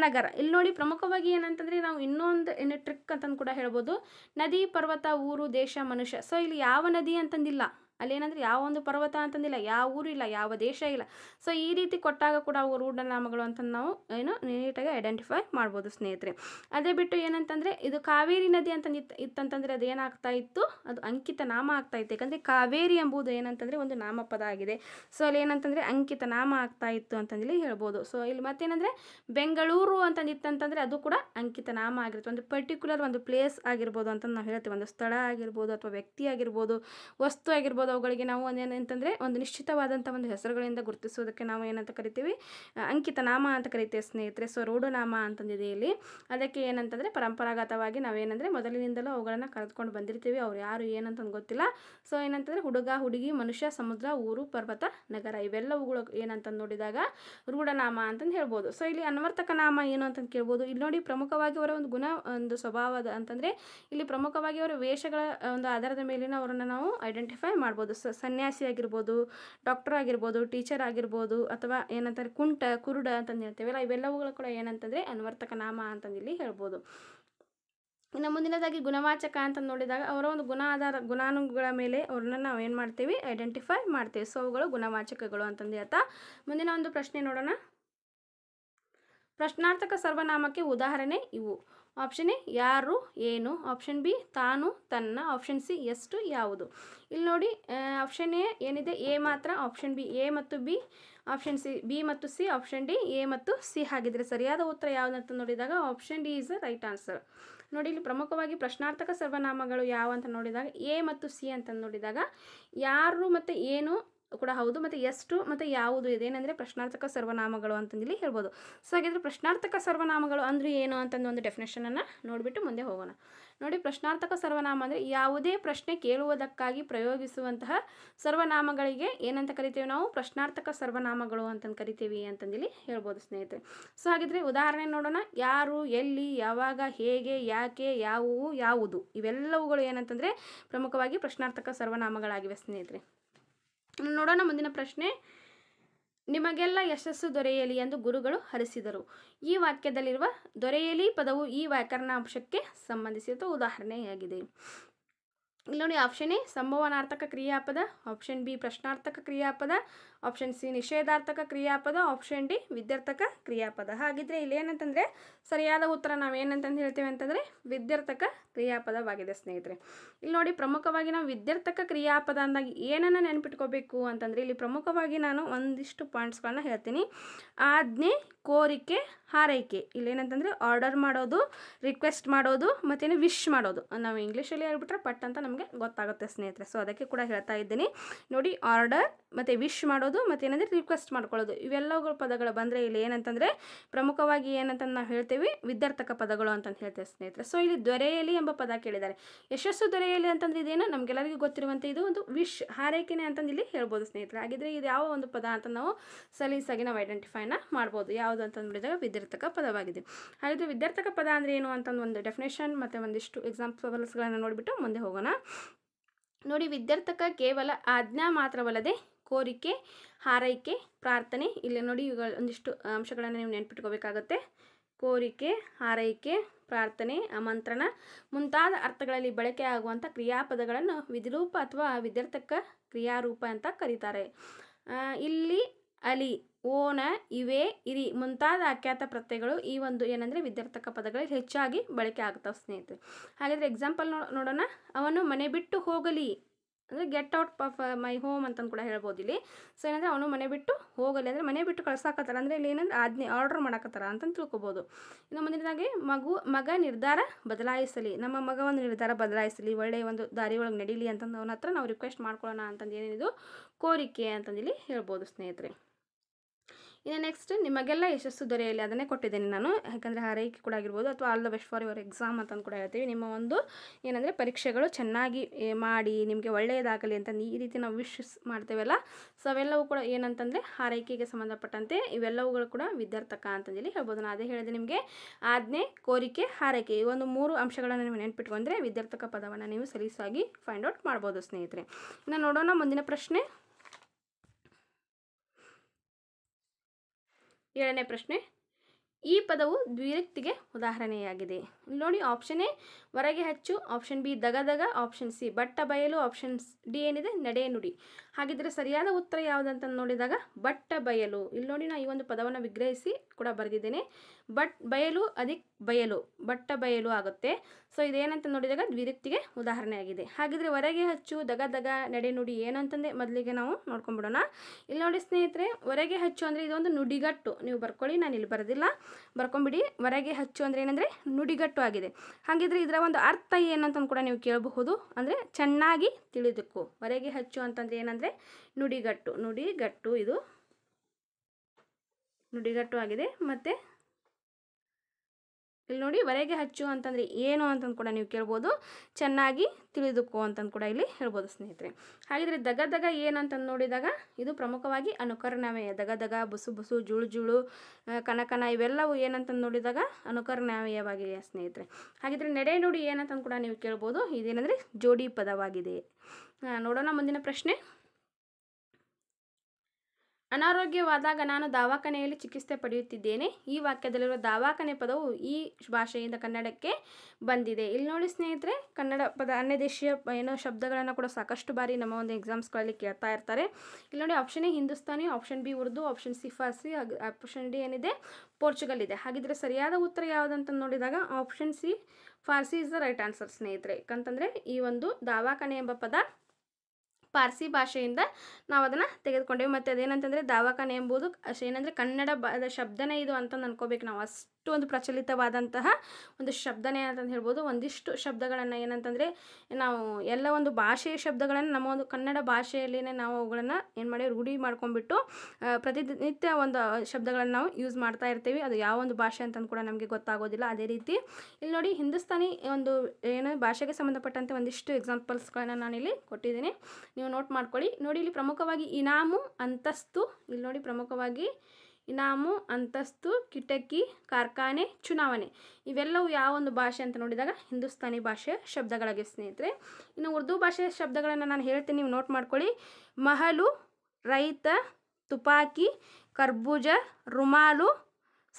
ನಗರ ಇಲ್ಲಿ ನೋಡಿ ಪ್ರಮುಖವಾಗಿ ಏನಂತಂದರೆ ನಾವು ಇನ್ನೊಂದು ಏನು ಟ್ರಿಕ್ ಅಂತಂದು ಕೂಡ ಹೇಳ್ಬೋದು ನದಿ ಪರ್ವತ ಊರು ದೇಶ ಮನುಷ್ಯ ಸೊ ಇಲ್ಲಿ ಯಾವ ನದಿ ಅಂತಂದಿಲ್ಲ ಅಲ್ಲೇನಂದ್ರೆ ಯಾವ ಒಂದು ಪರ್ವತ ಅಂತಂದಿಲ್ಲ ಯಾವ ಊರು ಇಲ್ಲ ಯಾವ ದೇಶ ಇಲ್ಲ ಸೊ ಈ ರೀತಿ ಕೊಟ್ಟಾಗ ಕೂಡ ಅವು ರೂಢನಾಮಗಳು ಅಂತ ನಾವು ಏನು ನೀಟಾಗಿ ಐಡೆಂಟಿಫೈ ಮಾಡ್ಬೋದು ಸ್ನೇಹಿತರೆ ಅದೇ ಬಿಟ್ಟು ಏನಂತಂದರೆ ಇದು ಕಾವೇರಿ ನದಿ ಅಂತ ಇತ್ತಂತಂದರೆ ಅದು ಏನಾಗ್ತಾ ಇತ್ತು ಅದು ಅಂಕಿತ ನಾಮ ಆಗ್ತಾ ಇತ್ತು ಯಾಕಂದರೆ ಕಾವೇರಿ ಎಂಬುದು ಏನಂತಂದರೆ ಒಂದು ನಾಮಪದ ಆಗಿದೆ ಸೊ ಅಲ್ಲಿ ಏನಂತಂದ್ರೆ ಅಂಕಿತ ನಾಮ ಆಗ್ತಾ ಇತ್ತು ಅಂತಂದೇಳಿ ಹೇಳ್ಬೋದು ಸೊ ಇಲ್ಲಿ ಮತ್ತೇನಂದರೆ ಬೆಂಗಳೂರು ಅಂತಂದಿತ್ತಂತಂದರೆ ಅದು ಕೂಡ ಅಂಕಿತ ನಾಮ ಆಗಿರುತ್ತೆ ಒಂದು ಪರ್ಟಿಕ್ಯುಲರ್ ಒಂದು ಪ್ಲೇಸ್ ಆಗಿರ್ಬೋದು ಅಂತ ನಾವು ಹೇಳ್ತೀವಿ ಒಂದು ಸ್ಥಳ ಆಗಿರ್ಬೋದು ಅಥವಾ ವ್ಯಕ್ತಿ ಆಗಿರ್ಬೋದು ವಸ್ತು ಆಗಿರ್ಬೋದು ಇರ್ಬೋದು ಅವುಗಳಿಗೆ ನಾವು ಏನಂತಂದರೆ ಒಂದು ನಿಶ್ಚಿತವಾದಂಥ ಒಂದು ಹೆಸರುಗಳಿಂದ ಗುರುತಿಸುವುದಕ್ಕೆ ನಾವು ಏನಂತ ಕರಿತೀವಿ ಅಂಕಿತ ನಾಮ ಅಂತ ಕರಿತೀವಿ ಸ್ನೇಹಿತರೆ ಸೊ ರೂಢನಾಮ ಅಂತಂದಿದೆ ಇಲ್ಲಿ ಅದಕ್ಕೆ ಏನಂತಂದರೆ ಪರಂಪರಾಗತವಾಗಿ ನಾವೇನಂದರೆ ಮೊದಲಿನಿಂದಲೂ ಅವುಗಳನ್ನು ಕರೆದುಕೊಂಡು ಬಂದಿರ್ತೀವಿ ಅವ್ರು ಯಾರು ಏನಂತ ಗೊತ್ತಿಲ್ಲ ಸೊ ಏನಂತಂದರೆ ಹುಡುಗ ಹುಡುಗಿ ಮನುಷ್ಯ ಸಮುದ್ರ ಊರು ಪರ್ವತ ನಗರ ಇವೆಲ್ಲವುಗಳು ಏನಂತ ನೋಡಿದಾಗ ರೂಢನಾಮ ಅಂತಂದು ಹೇಳ್ಬೋದು ಸೊ ಇಲ್ಲಿ ಅನ್ವರ್ತಕ ನಾಮ ಏನು ಅಂತಂದು ಕೇಳ್ಬೋದು ಇಲ್ಲಿ ನೋಡಿ ಪ್ರಮುಖವಾಗಿ ಅವರ ಒಂದು ಗುಣ ಒಂದು ಸ್ವಭಾವದ ಅಂತಂದರೆ ಇಲ್ಲಿ ಪ್ರಮುಖವಾಗಿ ಅವರ ವೇಷಗಳ ಒಂದು ಆಧಾರದ ಮೇಲಿನ ಅವರನ್ನು ನಾವು ಐಡೆಂಟಿಫೈ ಮಾಡ್ಬೋದು ಮಾಡ್ಬೋದು ಸ ಸನ್ಯಾಸಿ ಆಗಿರ್ಬೋದು ಡಾಕ್ಟರ್ ಆಗಿರ್ಬೋದು ಟೀಚರ್ ಆಗಿರ್ಬೋದು ಅಥವಾ ಏನಂತಾರೆ ಕುಂಟ ಕುರುಡ ಅಂತಂದು ಹೇಳ್ತೇವಲ್ಲ ಇವೆಲ್ಲವುಗಳು ಕೂಡ ಏನಂತಂದರೆ ಅನ್ವರ್ತಕ ನಾಮ ಅಂತಂದಿಲ್ಲಿ ಹೇಳ್ಬೋದು ಇನ್ನು ಮುಂದಿನದಾಗಿ ಗುಣವಾಚಕ ಅಂತ ನೋಡಿದಾಗ ಅವರ ಒಂದು ಗುಣ ಆಧಾರ ಗುಣಾನುಗಳ ಮೇಲೆ ಅವ್ರನ್ನ ನಾವು ಏನು ಮಾಡ್ತೀವಿ ಐಡೆಂಟಿಫೈ ಮಾಡ್ತೀವಿ ಸೊ ಅವುಗಳು ಗುಣವಾಚಕಗಳು ಅಂತಂದು ಹೇಳ್ತಾ ಮುಂದಿನ ಒಂದು ಪ್ರಶ್ನೆ ನೋಡೋಣ ಪ್ರಶ್ನಾರ್ಥಕ ಸರ್ವನಾಮಕ್ಕೆ ಉದಾಹರಣೆ ಇವು ಆಪ್ಷನ್ ಎ ಯಾರು ಏನು ಆಪ್ಷನ್ ಬಿ ತಾನು ತನ್ನ ಆಪ್ಷನ್ ಸಿ ಎಷ್ಟು ಯಾವುದು ಇಲ್ಲಿ ನೋಡಿ ಆಪ್ಷನ್ ಎ ಏನಿದೆ ಎ ಮಾತ್ರ ಆಪ್ಷನ್ ಬಿ ಎ ಮತ್ತು ಬಿ ಆಪ್ಷನ್ ಸಿ ಬಿ ಮತ್ತು ಸಿ ಆಪ್ಷನ್ ಡಿ ಎ ಮತ್ತು ಸಿ ಹಾಗಿದ್ರೆ ಸರಿಯಾದ ಉತ್ತರ ಯಾವುದಂತ ನೋಡಿದಾಗ option D is the right answer ನೋಡಿ ಇಲ್ಲಿ ಪ್ರಮುಖವಾಗಿ ಪ್ರಶ್ನಾರ್ಥಕ ಸರ್ವನಾಮಗಳು ಯಾವ ಅಂತ ನೋಡಿದಾಗ ಎ ಮತ್ತು ಸಿ ಅಂತ ನೋಡಿದಾಗ ಯಾರು ಮತ್ತು ಏನು ಕೂಡ ಹೌದು ಮತ್ತು ಎಷ್ಟು ಮತ್ತು ಯಾವುದು ಇದೇನೆಂದರೆ ಪ್ರಶ್ನಾರ್ಥಕ ಸರ್ವನಾಮಗಳು ಇಲ್ಲಿ ಹೇಳ್ಬೋದು ಸೊ ಹಾಗಿದ್ರೆ ಪ್ರಶ್ನಾರ್ಥಕ ಸರ್ವನಾಮಗಳು ಅಂದರೆ ಏನು ಅಂತಂದು ಒಂದು ಡೆಫಿನೇಷನನ್ನು ನೋಡಿಬಿಟ್ಟು ಮುಂದೆ ಹೋಗೋಣ ನೋಡಿ ಪ್ರಶ್ನಾರ್ಥಕ ಸರ್ವನಾಮ ಅಂದರೆ ಯಾವುದೇ ಪ್ರಶ್ನೆ ಕೇಳುವುದಕ್ಕಾಗಿ ಪ್ರಯೋಗಿಸುವಂತಹ ಸರ್ವನಾಮಗಳಿಗೆ ಏನಂತ ಕರಿತೀವಿ ನಾವು ಪ್ರಶ್ನಾರ್ಥಕ ಸರ್ವನಾಮಗಳು ಅಂತಂದು ಕರಿತೀವಿ ಅಂತಂದಿಲ್ಲಿ ಹೇಳ್ಬೋದು ಸ್ನೇಹಿತರೆ ಸೊ ಹಾಗಿದ್ರೆ ಉದಾಹರಣೆ ನೋಡೋಣ ಯಾರು ಎಲ್ಲಿ ಯಾವಾಗ ಹೇಗೆ ಯಾಕೆ ಯಾವುವು ಯಾವುದು ಇವೆಲ್ಲವುಗಳು ಏನಂತಂದರೆ ಪ್ರಮುಖವಾಗಿ ಪ್ರಶ್ನಾರ್ಥಕ ಸರ್ವನಾಮಗಳಾಗಿವೆ ಸ್ನೇಹಿತರೆ ನೋಡೋಣ ಮುಂದಿನ ಪ್ರಶ್ನೆ ನಿಮಗೆಲ್ಲ ಯಶಸ್ಸು ದೊರೆಯಲಿ ಎಂದು ಗುರುಗಳು ಹರಿಸಿದರು ಈ ವಾಕ್ಯದಲ್ಲಿರುವ ದೊರೆಯಲಿ ಪದವು ಈ ವ್ಯಾಕರಣ ಅಂಶಕ್ಕೆ ಸಂಬಂಧಿಸಿದ ಉದಾಹರಣೆಯಾಗಿದೆ ಇಲ್ಲಿ ನೋಡಿ ಆಪ್ಷನ್ ಎ ಸಂಭವನಾರ್ಥಕ ಕ್ರಿಯಾಪದ ಆಪ್ಷನ್ ಬಿ ಪ್ರಶ್ನಾರ್ಥಕ ಕ್ರಿಯಾಪದ ಆಪ್ಷನ್ ಸಿ ನಿಷೇಧಾರ್ಥಕ ಕ್ರಿಯಾಪದ ಆಪ್ಷನ್ ಡಿ ವಿದ್ಯಾರ್ಥಕ ಕ್ರಿಯಾಪದ ಹಾಗಿದ್ರೆ ಇಲ್ಲೇನಂತಂದರೆ ಸರಿಯಾದ ಉತ್ತರ ನಾವು ನಾವೇನಂತಂದು ಹೇಳ್ತೇವೆ ಅಂತಂದರೆ ವಿದ್ಯಾರ್ಥಕ ಕ್ರಿಯಾಪದವಾಗಿದೆ ಸ್ನೇಹಿತರೆ ಇಲ್ಲಿ ನೋಡಿ ಪ್ರಮುಖವಾಗಿ ನಾವು ವಿದ್ಯಾರ್ಥಕ ಕ್ರಿಯಾಪದ ಅಂದಾಗ ಏನನ್ನು ನೆನಪಿಟ್ಕೋಬೇಕು ಅಂತಂದರೆ ಇಲ್ಲಿ ಪ್ರಮುಖವಾಗಿ ನಾನು ಒಂದಿಷ್ಟು ಪಾಯಿಂಟ್ಸ್ಗಳನ್ನ ಹೇಳ್ತೀನಿ ಆಜ್ಞೆ ಕೋರಿಕೆ ಹಾರೈಕೆ ಇಲ್ಲೇನಂತಂದರೆ ಆರ್ಡರ್ ಮಾಡೋದು ರಿಕ್ವೆಸ್ಟ್ ಮಾಡೋದು ಮತ್ತೇನು ವಿಶ್ ಮಾಡೋದು ನಾವು ಇಂಗ್ಲೀಷಲ್ಲಿ ಹೇಳ್ಬಿಟ್ರೆ ಪಟ್ ಅಂತ ನಮಗೆ ಗೊತ್ತಾಗುತ್ತೆ ಸ್ನೇಹಿತರೆ ಸೊ ಅದಕ್ಕೆ ಕೂಡ ಹೇಳ್ತಾ ಇದ್ದೀನಿ ನೋಡಿ ಆರ್ಡರ್ ಮತ್ತೆ ವಿಶ್ ಮಾಡೋದು ಮಾಡ್ಕೊಳ್ಳೋದು ಮತ್ತು ಏನಂದರೆ ರಿಕ್ವೆಸ್ಟ್ ಮಾಡ್ಕೊಳ್ಳೋದು ಇವೆಲ್ಲವುಗಳ ಪದಗಳು ಬಂದರೆ ಇಲ್ಲಿ ಏನಂತಂದರೆ ಪ್ರಮುಖವಾಗಿ ಏನಂತ ನಾವು ಹೇಳ್ತೇವೆ ವಿದ್ಯಾರ್ಥಕ ಪದಗಳು ಅಂತಂದು ಹೇಳ್ತೇವೆ ಸ್ನೇಹಿತರೆ ಸೊ ಇಲ್ಲಿ ದೊರೆಯಲಿ ಎಂಬ ಪದ ಕೇಳಿದ್ದಾರೆ ಯಶಸ್ಸು ದೊರೆಯಲಿ ಅಂತಂದ್ರೆ ಇದೇನು ನಮಗೆಲ್ಲರಿಗೂ ಗೊತ್ತಿರುವಂಥ ಇದು ಒಂದು ವಿಶ್ ಹಾರೈಕೆನೆ ಅಂತಂದು ಇಲ್ಲಿ ಹೇಳ್ಬೋದು ಸ್ನೇಹಿತರೆ ಹಾಗಿದ್ರೆ ಇದು ಯಾವ ಒಂದು ಪದ ಅಂತ ನಾವು ಸಲೀಸಾಗಿ ನಾವು ಐಡೆಂಟಿಫೈನ ಮಾಡ್ಬೋದು ಯಾವುದು ನೋಡಿದಾಗ ವಿದ್ಯಾರ್ಥಕ ಪದವಾಗಿದೆ ಹಾಗಿದ್ರೆ ವಿದ್ಯಾರ್ಥಕ ಪದ ಅಂದರೆ ಏನು ಅಂತಂದು ಒಂದು ಡೆಫಿನೇಷನ್ ಮತ್ತು ಒಂದಿಷ್ಟು ಎಕ್ಸಾಂಪಲ್ಸ್ಗಳನ್ನು ನೋಡಿಬಿಟ್ಟು ಮುಂದೆ ಹೋಗೋಣ ನೋಡಿ ವಿದ್ಯಾರ್ಥಕ ಕೇವಲ ಆಜ್ಞಾ ಮಾತ್ರವಲ್ಲದೆ ಕೋರಿಕೆ ಹಾರೈಕೆ ಪ್ರಾರ್ಥನೆ ಇಲ್ಲಿ ನೋಡಿ ಇವುಗಳ ಒಂದಿಷ್ಟು ಅಂಶಗಳನ್ನು ನೀವು ನೆನ್ಪಿಟ್ಕೋಬೇಕಾಗತ್ತೆ ಕೋರಿಕೆ ಹಾರೈಕೆ ಪ್ರಾರ್ಥನೆ ಆಮಂತ್ರಣ ಮುಂತಾದ ಅರ್ಥಗಳಲ್ಲಿ ಬಳಕೆ ಆಗುವಂಥ ಕ್ರಿಯಾಪದಗಳನ್ನು ವಿಧಿರೂಪ ಅಥವಾ ವಿದ್ಯಾರ್ಥಕ ಕ್ರಿಯಾರೂಪ ಅಂತ ಕರೀತಾರೆ ಇಲ್ಲಿ ಅಲಿ ಓನ ಇವೆ ಇರಿ ಮುಂತಾದ ಅಖ್ಯಾತ ಪ್ರತ್ಯಯಗಳು ಈ ಒಂದು ಏನಂದರೆ ವಿದ್ಯಾರ್ಥಕ ಪದಗಳಲ್ಲಿ ಹೆಚ್ಚಾಗಿ ಬಳಕೆ ಆಗ್ತಾವೆ ಸ್ನೇಹಿತರೆ ಹಾಗಾದರೆ ಎಕ್ಸಾಂಪಲ್ ನೋಡೋಣ ಅವನು ಮನೆ ಬಿಟ್ಟು ಹೋಗಲಿ ಅಂದರೆ get out of my home ಅಂತಂದು ಕೂಡ ಹೇಳ್ಬೋದು ಇಲ್ಲಿ ಸೊ ಏನಂದರೆ ಅವನು ಮನೆ ಬಿಟ್ಟು ಹೋಗಲಿ ಅಂದರೆ ಮನೆ ಬಿಟ್ಟು ಕಳ್ಸಾಕತ್ತಾರ ಅಂದರೆ ಇಲ್ಲಿ ಏನಂದ್ರೆ ಆಜ್ಞೆ ಆರ್ಡರ್ ಮಾಡಾಕತ್ತಾರ ಅಂತಂದು ತಿಳ್ಕೊಬೋದು ಇನ್ನು ಮುಂದಿನದಾಗಿ ಮಗು ಮಗ ನಿರ್ಧಾರ ಬದಲಾಯಿಸಲಿ ನಮ್ಮ ಮಗ ಒಂದು ನಿರ್ಧಾರ ಬದಲಾಯಿಸಲಿ ಒಳ್ಳೆಯ ಒಂದು ದಾರಿ ಒಳಗೆ ನಡೀಲಿ ಅಂತಂದು ಅವನ ಹತ್ರ ನಾವು ರಿಕ್ವೆಸ್ಟ್ ಮಾಡ್ಕೊಳ್ಳೋಣ ಅಂತಂದು ಏನಿದು ಕೋರಿಕೆ ಅಂತಂದು ಇಲ್ಲಿ ಹೇಳ್ಬೋದು ಸ್ನೇಹಿತರೆ ಇನ್ನು ನೆಕ್ಸ್ಟ್ ನಿಮಗೆಲ್ಲ ಯಶಸ್ಸು ದೊರೆಯಲಿ ಅದನ್ನೇ ಕೊಟ್ಟಿದ್ದೀನಿ ನಾನು ಯಾಕಂದರೆ ಹಾರೈಕೆ ಕೂಡ ಆಗಿರ್ಬೋದು ಅಥವಾ all the best for your exam ಅಂತಂದು ಕೂಡ ಹೇಳ್ತೀವಿ ನಿಮ್ಮ ಒಂದು ಏನಂದರೆ ಪರೀಕ್ಷೆಗಳು ಚೆನ್ನಾಗಿ ಮಾಡಿ ನಿಮಗೆ ಒಳ್ಳೆಯದಾಗಲಿ ಅಂತ ಈ ರೀತಿ ನಾವು ವಿಶ್ ಮಾಡ್ತೇವಲ್ಲ ಸೊ ಅವೆಲ್ಲವೂ ಕೂಡ ಏನಂತಂದರೆ ಹಾರೈಕೆಗೆ ಸಂಬಂಧಪಟ್ಟಂತೆ ಇವೆಲ್ಲವುಗಳು ಕೂಡ ವಿದ್ಯಾರ್ಥಕ ಅಂತಂದೇಳಿ ಹೇಳ್ಬೋದು ನಾನು ಅದೇ ಹೇಳಿದೆ ನಿಮಗೆ ಆಜ್ಞೆ ಕೋರಿಕೆ ಹಾರೈಕೆ ಈ ಒಂದು ಮೂರು ಅಂಶಗಳನ್ನು ನೀವು ನೆನ್ಪಿಟ್ಕೊಂಡ್ರೆ ವಿದ್ಯಾರ್ಥಕ ಪದವನ್ನು ನೀವು ಸಲೀಸಾಗಿ ಫೈಂಡ್ ಔಟ್ ಮಾಡ್ಬೋದು ಸ್ನೇಹಿತರೆ ಇನ್ನು ನೋಡೋಣ ಮುಂದಿನ ಪ್ರಶ್ನೆ ಏಳನೇ ಪ್ರಶ್ನೆ ಈ ಪದವು ದ್ವಿರಕ್ತಿಗೆ ಉದಾಹರಣೆಯಾಗಿದೆ ನೋಡಿ ಆಪ್ಷನ್ ಎ ಹೊರಗೆ ಹಚ್ಚು ಆಪ್ಷನ್ ಬಿ ದಗದಗ ಆಪ್ಷನ್ ಸಿ ಬಟ್ಟ ಬಯಲು ಆಪ್ಷನ್ ಡಿ ಏನಿದೆ ನಡೆ ನುಡಿ ಹಾಗಿದ್ರೆ ಸರಿಯಾದ ಉತ್ತರ ಯಾವುದಂತ ನೋಡಿದಾಗ ಬಟ್ಟ ಬಯಲು ಇಲ್ಲಿ ನೋಡಿ ನಾನು ಈ ಒಂದು ಪದವನ್ನು ವಿಗ್ರಹಿಸಿ ಕೂಡ ಬರೆದಿದ್ದೇನೆ ಬಟ್ ಬಯಲು ಅದಕ್ಕೆ ಬಯಲು ಬಟ್ಟ ಬಯಲು ಆಗುತ್ತೆ ಸೊ ಇದೇನಂತ ನೋಡಿದಾಗ ದ್ವಿರಿಕ್ತಿಗೆ ಉದಾಹರಣೆಯಾಗಿದೆ ಹಾಗಿದ್ರೆ ಹೊರಗೆ ಹಚ್ಚು ದಗ ದಗ ನಡೆ ನುಡಿ ಏನಂತಂದೆ ಮೊದಲಿಗೆ ನಾವು ನೋಡ್ಕೊಂಡ್ಬಿಡೋಣ ಇಲ್ಲಿ ನೋಡಿ ಸ್ನೇಹಿತರೆ ಹೊರಗೆ ಹಚ್ಚು ಅಂದರೆ ಇದೊಂದು ನುಡಿಗಟ್ಟು ನೀವು ಬರ್ಕೊಳ್ಳಿ ನಾನು ಇಲ್ಲಿ ಬರೋದಿಲ್ಲ ಬರ್ಕೊಂಬಿಡಿ ಹೊರಗೆ ಹಚ್ಚು ಅಂದರೆ ಏನಂದರೆ ನುಡಿಗಟ್ಟು ಆಗಿದೆ ಹಾಗಿದ್ರೆ ಇದರ ಒಂದು ಅರ್ಥ ಏನಂತ ಕೂಡ ನೀವು ಕೇಳಬಹುದು ಅಂದರೆ ಚೆನ್ನಾಗಿ ತಿಳಿದಕ್ಕು ಹೊರಗೆ ಹಚ್ಚು ಅಂತಂದರೆ ಏನಂದರೆ ನುಡಿಗಟ್ಟು ನುಡಿಗಟ್ಟು ಇದು ನುಡಿಗಟ್ಟು ಆಗಿದೆ ಮತ್ತೆ ಇಲ್ಲಿ ನೋಡಿ ವರೆಗೆ ಹಚ್ಚು ಅಂತಂದರೆ ಏನು ಅಂತಂದು ಕೂಡ ನೀವು ಕೇಳ್ಬೋದು ಚೆನ್ನಾಗಿ ತಿಳಿದುಕೋ ಅಂತಂದು ಕೂಡ ಇಲ್ಲಿ ಹೇಳ್ಬೋದು ಸ್ನೇಹಿತರೆ ಹಾಗಿದ್ರೆ ದಗ ದಗ ಏನಂತಂದು ನೋಡಿದಾಗ ಇದು ಪ್ರಮುಖವಾಗಿ ಅನುಕರಣವೇ ದಗದಗ ಬುಸು ಬುಸು ಜುಳು ಜುಳು ಕನಕನ ಇವೆಲ್ಲವೂ ಏನಂತಂದು ನೋಡಿದಾಗ ಅನುಕರಣವಯವಾಗಿದೆಯಾ ಸ್ನೇಹಿತರೆ ಹಾಗಿದ್ರೆ ನಡೆ ನುಡಿ ಏನಂತಂದು ಕೂಡ ನೀವು ಕೇಳ್ಬೋದು ಇದೇನಂದರೆ ಜೋಡಿ ಪದವಾಗಿದೆ ನೋಡೋಣ ಮುಂದಿನ ಪ್ರಶ್ನೆ ಅನಾರೋಗ್ಯವಾದಾಗ ನಾನು ದವಾಖಾನೆಯಲ್ಲಿ ಚಿಕಿತ್ಸೆ ಪಡೆಯುತ್ತಿದ್ದೇನೆ ಈ ವಾಕ್ಯದಲ್ಲಿರುವ ದವಾಖಾನೆ ಪದವು ಈ ಭಾಷೆಯಿಂದ ಕನ್ನಡಕ್ಕೆ ಬಂದಿದೆ ಇಲ್ಲಿ ನೋಡಿ ಸ್ನೇಹಿತರೆ ಕನ್ನಡ ಪದ ಅನ್ಯ ದೇಶೀಯ ಏನೋ ಶಬ್ದಗಳನ್ನು ಕೂಡ ಸಾಕಷ್ಟು ಬಾರಿ ನಮ್ಮ ಒಂದು ಎಕ್ಸಾಮ್ಸ್ಗಳಲ್ಲಿ ಕೇಳ್ತಾ ಇರ್ತಾರೆ ಇಲ್ಲಿ ನೋಡಿ option A Hindustani option B Urdu option C Farsi option D ಏನಿದೆ ಪೋರ್ಚುಗಲ್ ಇದೆ ಹಾಗಿದ್ರೆ ಸರಿಯಾದ ಉತ್ತರ ಯಾವುದಂತ ನೋಡಿದಾಗ option C Farsi is the right answer ಸ್ನೇಹಿತರೆ ಯಾಕಂತಂದರೆ ಈ ಒಂದು ದವಾಖಾನೆ ಎಂಬ ಪದ ಪಾರ್ಸಿ ಭಾಷೆಯಿಂದ ನಾವು ಅದನ್ನು ತೆಗೆದುಕೊಂಡೇವೆ ಮತ್ತು ಅದೇನಂತಂದರೆ ದವಾಖಾನೆ ಎಂಬುದು ಏನಂದರೆ ಕನ್ನಡ ಬ ಶಬ್ದನೇ ಇದು ಅಂತ ಅಂದ್ಕೋಬೇಕು ನಾವು ಅಷ್ಟು ಇಷ್ಟು ಒಂದು ಪ್ರಚಲಿತವಾದಂತಹ ಒಂದು ಶಬ್ದನೇ ಅಂತಂದು ಹೇಳ್ಬೋದು ಒಂದಿಷ್ಟು ಶಬ್ದಗಳನ್ನು ಏನಂತಂದರೆ ನಾವು ಎಲ್ಲ ಒಂದು ಭಾಷೆಯ ಶಬ್ದಗಳನ್ನು ನಮ್ಮ ಒಂದು ಕನ್ನಡ ಭಾಷೆಯಲ್ಲಿನೇ ನಾವು ಅವುಗಳನ್ನು ಏನು ಮಾಡಿ ರೂಢಿ ಮಾಡ್ಕೊಂಡ್ಬಿಟ್ಟು ಪ್ರತಿನಿತ್ಯ ಒಂದು ಶಬ್ದಗಳನ್ನು ನಾವು ಯೂಸ್ ಮಾಡ್ತಾ ಇರ್ತೀವಿ ಅದು ಯಾವ ಒಂದು ಭಾಷೆ ಅಂತಂದು ಕೂಡ ನಮಗೆ ಗೊತ್ತಾಗೋದಿಲ್ಲ ಅದೇ ರೀತಿ ಇಲ್ಲಿ ನೋಡಿ ಹಿಂದೂಸ್ತಾನಿ ಒಂದು ಏನು ಭಾಷೆಗೆ ಸಂಬಂಧಪಟ್ಟಂತೆ ಒಂದಿಷ್ಟು ಎಕ್ಸಾಂಪಲ್ಸ್ಗಳನ್ನು ನಾನಿಲ್ಲಿ ಕೊಟ್ಟಿದ್ದೀನಿ ನೀವು ನೋಟ್ ಮಾಡ್ಕೊಳ್ಳಿ ನೋಡಿ ಇಲ್ಲಿ ಪ್ರಮುಖವಾಗಿ ಇನಾಮು ಅಂತಸ್ತು ಇಲ್ಲಿ ನೋಡಿ ಪ್ರಮುಖವಾಗಿ ಇನಾಮು ಅಂತಸ್ತು ಕಿಟಕಿ ಕಾರ್ಖಾನೆ ಚುನಾವಣೆ ಇವೆಲ್ಲವೂ ಯಾವ ಒಂದು ಭಾಷೆ ಅಂತ ನೋಡಿದಾಗ ಹಿಂದೂಸ್ತಾನಿ ಭಾಷೆಯ ಶಬ್ದಗಳಾಗಿ ಸ್ನೇಹಿತರೆ ಇನ್ನು ಉರ್ದು ಭಾಷೆಯ ಶಬ್ದಗಳನ್ನು ನಾನು ಹೇಳ್ತೀನಿ ನೀವು ನೋಟ್ ಮಾಡ್ಕೊಳ್ಳಿ ಮಹಲು ರೈತ ತುಪಾಕಿ ಕರ್ಬೂಜ ರುಮಾಲು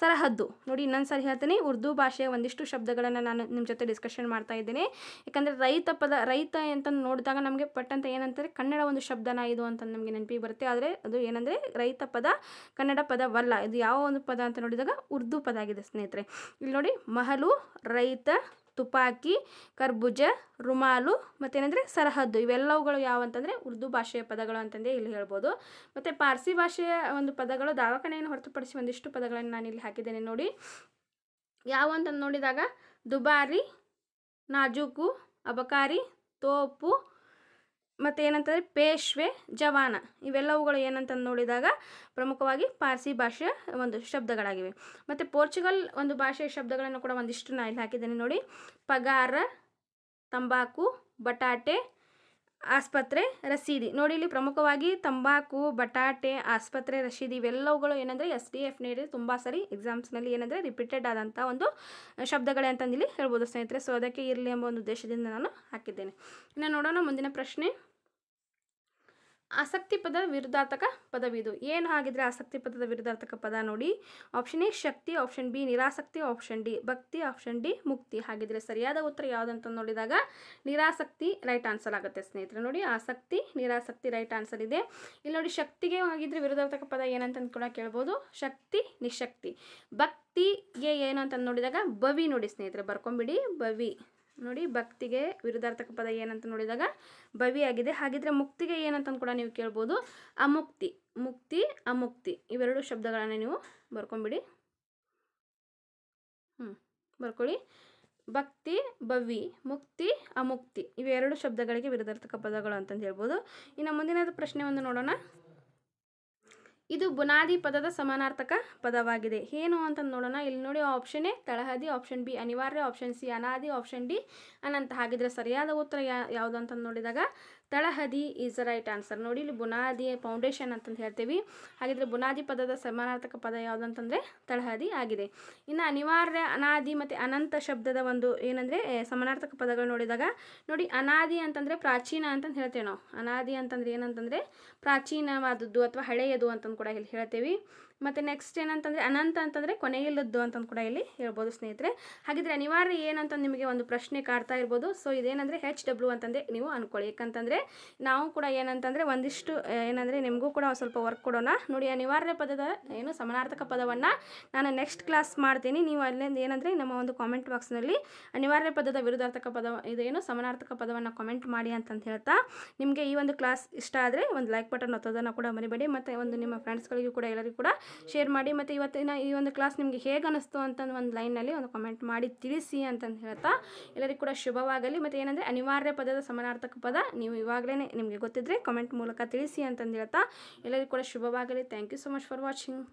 ಸರಹದ್ದು ನೋಡಿ ಇನ್ನೊಂದ್ಸರಿ ಹೇಳ್ತೀನಿ ಉರ್ದು ಭಾಷೆಯ ಒಂದಿಷ್ಟು ಶಬ್ದಗಳನ್ನು ನಾನು ನಿಮ್ಮ ಜೊತೆ ಡಿಸ್ಕಷನ್ ಮಾಡ್ತಾ ಇದ್ದೀನಿ ಯಾಕಂದರೆ ರೈತ ಪದ ರೈತ ಅಂತ ನೋಡಿದಾಗ ನಮಗೆ ಪಟ್ಟಂತ ಏನಂತಾರೆ ಕನ್ನಡ ಒಂದು ಶಬ್ದನ ಇದು ಅಂತ ನಮಗೆ ನೆನಪಿಗೆ ಬರುತ್ತೆ ಆದರೆ ಅದು ಏನಂದರೆ ರೈತ ಪದ ಕನ್ನಡ ಪದವಲ್ಲ ಇದು ಯಾವ ಒಂದು ಪದ ಅಂತ ನೋಡಿದಾಗ ಉರ್ದು ಪದ ಆಗಿದೆ ಸ್ನೇಹಿತರೆ ಇಲ್ಲಿ ನೋಡಿ ಮಹಲು ರೈತ ತುಪಾಕಿ ಕರ್ಬುಜ ರುಮಾಲು ಮತ್ತೇನೆಂದರೆ ಸರಹದ್ದು ಇವೆಲ್ಲವುಗಳು ಯಾವಂತಂದರೆ ಉರ್ದು ಭಾಷೆಯ ಪದಗಳು ಅಂತಂದೇ ಇಲ್ಲಿ ಹೇಳ್ಬೋದು ಮತ್ತು ಪಾರ್ಸಿ ಭಾಷೆಯ ಒಂದು ಪದಗಳು ದಾವಖಾನೆಯನ್ನು ಹೊರತುಪಡಿಸಿ ಒಂದಿಷ್ಟು ಪದಗಳನ್ನು ನಾನು ಇಲ್ಲಿ ಹಾಕಿದ್ದೇನೆ ನೋಡಿ ಯಾವ ಅಂತಂದು ನೋಡಿದಾಗ ದುಬಾರಿ ನಾಜೂಕು ಅಬಕಾರಿ ತೋಪು ಮತ್ತು ಏನಂತಂದರೆ ಪೇಶ್ವೆ ಜವಾನ ಇವೆಲ್ಲವುಗಳು ಏನಂತಂದು ನೋಡಿದಾಗ ಪ್ರಮುಖವಾಗಿ ಪಾರ್ಸಿ ಭಾಷೆಯ ಒಂದು ಶಬ್ದಗಳಾಗಿವೆ ಮತ್ತು ಪೋರ್ಚುಗಲ್ ಒಂದು ಭಾಷೆಯ ಶಬ್ದಗಳನ್ನು ಕೂಡ ಒಂದಿಷ್ಟು ನಾ ಇಲ್ಲಿ ಹಾಕಿದ್ದೇನೆ ನೋಡಿ ಪಗಾರ ತಂಬಾಕು ಬಟಾಟೆ ಆಸ್ಪತ್ರೆ ರಸೀದಿ ನೋಡಿ ಇಲ್ಲಿ ಪ್ರಮುಖವಾಗಿ ತಂಬಾಕು ಬಟಾಟೆ ಆಸ್ಪತ್ರೆ ರಸೀದಿ ಇವೆಲ್ಲವುಗಳು ಏನಂದರೆ ಎಸ್ ಡಿ ಎಫ್ ನೀಡಿ ತುಂಬ ಸರಿ ಎಕ್ಸಾಮ್ಸ್ನಲ್ಲಿ ಏನಂದರೆ ರಿಪೀಟೆಡ್ ಆದಂಥ ಒಂದು ಶಬ್ದಗಳೇ ಅಂತಂದಿಲ್ಲಿ ಹೇಳ್ಬೋದು ಸ್ನೇಹಿತರೆ ಸೊ ಅದಕ್ಕೆ ಇರಲಿ ಎಂಬ ಒಂದು ಉದ್ದೇಶದಿಂದ ನಾನು ಹಾಕಿದ್ದೇನೆ ಇನ್ನು ನೋಡೋಣ ಮುಂದಿನ ಪ್ರಶ್ನೆ ಆಸಕ್ತಿ ಪದ ವಿರುದ್ಧಾರ್ಥಕ ಪದವಿದು ಏನು ಹಾಗಿದ್ರೆ ಆಸಕ್ತಿ ಪದದ ವಿರುದ್ಧಾರ್ಥಕ ಪದ ನೋಡಿ ಆಪ್ಷನ್ ಎ ಶಕ್ತಿ ಆಪ್ಷನ್ ಬಿ ನಿರಾಸಕ್ತಿ ಆಪ್ಷನ್ ಡಿ ಭಕ್ತಿ ಆಪ್ಷನ್ ಡಿ ಮುಕ್ತಿ ಹಾಗಿದ್ರೆ ಸರಿಯಾದ ಉತ್ತರ ಯಾವುದಂತ ನೋಡಿದಾಗ ನಿರಾಸಕ್ತಿ ರೈಟ್ ಆನ್ಸರ್ ಆಗುತ್ತೆ ಸ್ನೇಹಿತರೆ ನೋಡಿ ಆಸಕ್ತಿ ನಿರಾಸಕ್ತಿ ರೈಟ್ ಆನ್ಸರ್ ಇದೆ ಇಲ್ಲಿ ನೋಡಿ ಶಕ್ತಿಗೆ ಆಗಿದ್ರೆ ವಿರುದ್ಧಾರ್ಥಕ ಪದ ಏನಂತ ಕೂಡ ಕೇಳ್ಬೋದು ಶಕ್ತಿ ನಿಶಕ್ತಿ ಭಕ್ತಿಗೆ ಏನು ಅಂತ ನೋಡಿದಾಗ ಬವಿ ನೋಡಿ ಸ್ನೇಹಿತರೆ ಬರ್ಕೊಂಬಿಡಿ ಬವಿ ನೋಡಿ ಭಕ್ತಿಗೆ ವಿರುದ್ಧಾರ್ಥಕ ಪದ ಏನಂತ ನೋಡಿದಾಗ ಭವಿಯಾಗಿದೆ ಹಾಗಿದ್ರೆ ಮುಕ್ತಿಗೆ ಏನಂತ ಕೂಡ ನೀವು ಕೇಳ್ಬೋದು ಅಮುಕ್ತಿ ಮುಕ್ತಿ ಅಮುಕ್ತಿ ಇವೆರಡು ಶಬ್ದಗಳನ್ನು ನೀವು ಬರ್ಕೊಂಬಿಡಿ ಹ್ಞೂ ಬರ್ಕೊಳ್ಳಿ ಭಕ್ತಿ ಭವಿ ಮುಕ್ತಿ ಅಮುಕ್ತಿ ಇವೆರಡು ಶಬ್ದಗಳಿಗೆ ವಿರುದ್ಧಾರ್ಥಕ ಪದಗಳು ಅಂತಂದು ಹೇಳ್ಬೋದು ಇನ್ನು ಮುಂದಿನದು ಪ್ರಶ್ನೆ ಒಂದು ನೋಡೋಣ ಇದು ಬುನಾದಿ ಪದದ ಸಮಾನಾರ್ಥಕ ಪದವಾಗಿದೆ ಏನು ಅಂತ ನೋಡೋಣ ಇಲ್ಲಿ ನೋಡಿ ಆಪ್ಷನ್ ಎ ತಳಹದಿ ಆಪ್ಷನ್ ಬಿ ಅನಿವಾರ್ಯ ಆಪ್ಷನ್ ಸಿ ಅನಾದಿ ಆಪ್ಷನ್ ಡಿ ಅನಂತ ಹಾಗಿದ್ರೆ ಸರಿಯಾದ ಉತ್ತರ ಯಾವುದು ಅಂತ ನೋಡಿದಾಗ ತಳಹದಿ ಈಸ್ ದ ರೈಟ್ ಆನ್ಸರ್ ನೋಡಿ ಇಲ್ಲಿ ಬುನಾದಿ ಫೌಂಡೇಶನ್ ಅಂತಂದು ಹೇಳ್ತೀವಿ ಹಾಗಿದ್ರೆ ಬುನಾದಿ ಪದದ ಸಮಾನಾರ್ಥಕ ಪದ ಯಾವುದಂತಂದರೆ ತಳಹದಿ ಆಗಿದೆ ಇನ್ನು ಅನಿವಾರ್ಯ ಅನಾದಿ ಮತ್ತು ಅನಂತ ಶಬ್ದದ ಒಂದು ಏನಂದರೆ ಸಮಾನಾರ್ಥಕ ಪದಗಳು ನೋಡಿದಾಗ ನೋಡಿ ಅನಾದಿ ಅಂತಂದರೆ ಪ್ರಾಚೀನ ಅಂತಂದು ಹೇಳ್ತೇವೆ ನಾವು ಅನಾದಿ ಅಂತಂದರೆ ಏನಂತಂದರೆ ಪ್ರಾಚೀನವಾದದ್ದು ಅಥವಾ ಹಳೆಯದು ಅಂತಂದು ಕೂಡ ಇಲ್ಲಿ ಹೇಳ್ತೇವೆ ಮತ್ತು ನೆಕ್ಸ್ಟ್ ಏನಂತಂದರೆ ಅನಂತ ಅಂತಂದರೆ ಕೊನೆಯಿಲ್ಲದ್ದು ಅಂತಂದು ಕೂಡ ಇಲ್ಲಿ ಹೇಳ್ಬೋದು ಸ್ನೇಹಿತರೆ ಹಾಗಿದ್ರೆ ಅನಿವಾರ್ಯ ಏನಂತ ನಿಮಗೆ ಒಂದು ಪ್ರಶ್ನೆ ಕಾಡ್ತಾ ಇರ್ಬೋದು ಸೊ ಇದೇನಂದರೆ ಹೆಚ್ ಡಬ್ಲ್ಯೂ ಅಂತಂದರೆ ನೀವು ಅಂದ್ಕೊಳ್ಳಿ ಯಾಕಂತಂದರೆ ನಾವು ಕೂಡ ಏನಂತಂದರೆ ಒಂದಿಷ್ಟು ಏನಂದರೆ ನಿಮಗೂ ಕೂಡ ಒಂದು ಸ್ವಲ್ಪ ವರ್ಕ್ ಕೊಡೋಣ ನೋಡಿ ಅನಿವಾರ್ಯ ಪದದ ಏನು ಸಮಾನಾರ್ಥಕ ಪದವನ್ನು ನಾನು ನೆಕ್ಸ್ಟ್ ಕ್ಲಾಸ್ ಮಾಡ್ತೀನಿ ನೀವು ಅಲ್ಲಿಂದ ಏನಂದರೆ ನಮ್ಮ ಒಂದು ಕಾಮೆಂಟ್ ಬಾಕ್ಸ್ನಲ್ಲಿ ಅನಿವಾರ್ಯ ಪದದ ವಿರುದ್ಧಾರ್ಥಕ ಪದ ಇದೇನು ಸಮಾನಾರ್ಥಕ ಪದವನ್ನು ಕಾಮೆಂಟ್ ಮಾಡಿ ಅಂತಂದು ಹೇಳ್ತಾ ನಿಮಗೆ ಈ ಒಂದು ಕ್ಲಾಸ್ ಇಷ್ಟ ಆದರೆ ಒಂದು ಲೈಕ್ ಬಟನ್ ಒತ್ತೋದನ್ನು ಕೂಡ ಮರಿಬೇಡಿ ಮತ್ತು ಒಂದು ನಿಮ್ಮ ಫ್ರೆಂಡ್ಸ್ಗಳಿಗೂ ಕೂಡ ಎಲ್ಲರಿಗೂ ಕೂಡ ಶೇರ್ ಮಾಡಿ ಮತ್ತು ಇವತ್ತಿನ ಈ ಒಂದು ಕ್ಲಾಸ್ ನಿಮಗೆ ಹೇಗೆ ಅನ್ನಿಸ್ತು ಅಂತಂದು ಒಂದು ಲೈನಲ್ಲಿ ಒಂದು ಕಮೆಂಟ್ ಮಾಡಿ ತಿಳಿಸಿ ಅಂತಂದು ಹೇಳ್ತಾ ಎಲ್ಲರಿಗೂ ಕೂಡ ಶುಭವಾಗಲಿ ಮತ್ತು ಏನಂದರೆ ಅನಿವಾರ್ಯ ಪದದ ಸಮಾನಾರ್ಥಕ ಪದ ನೀವು ಇವಾಗಲೇ ನಿಮಗೆ ಗೊತ್ತಿದ್ದರೆ ಕಮೆಂಟ್ ಮೂಲಕ ತಿಳಿಸಿ ಅಂತಂದು ಹೇಳ್ತಾ ಎಲ್ಲರಿಗೂ ಕೂಡ ಶುಭವಾಗಲಿ thank you so much for watching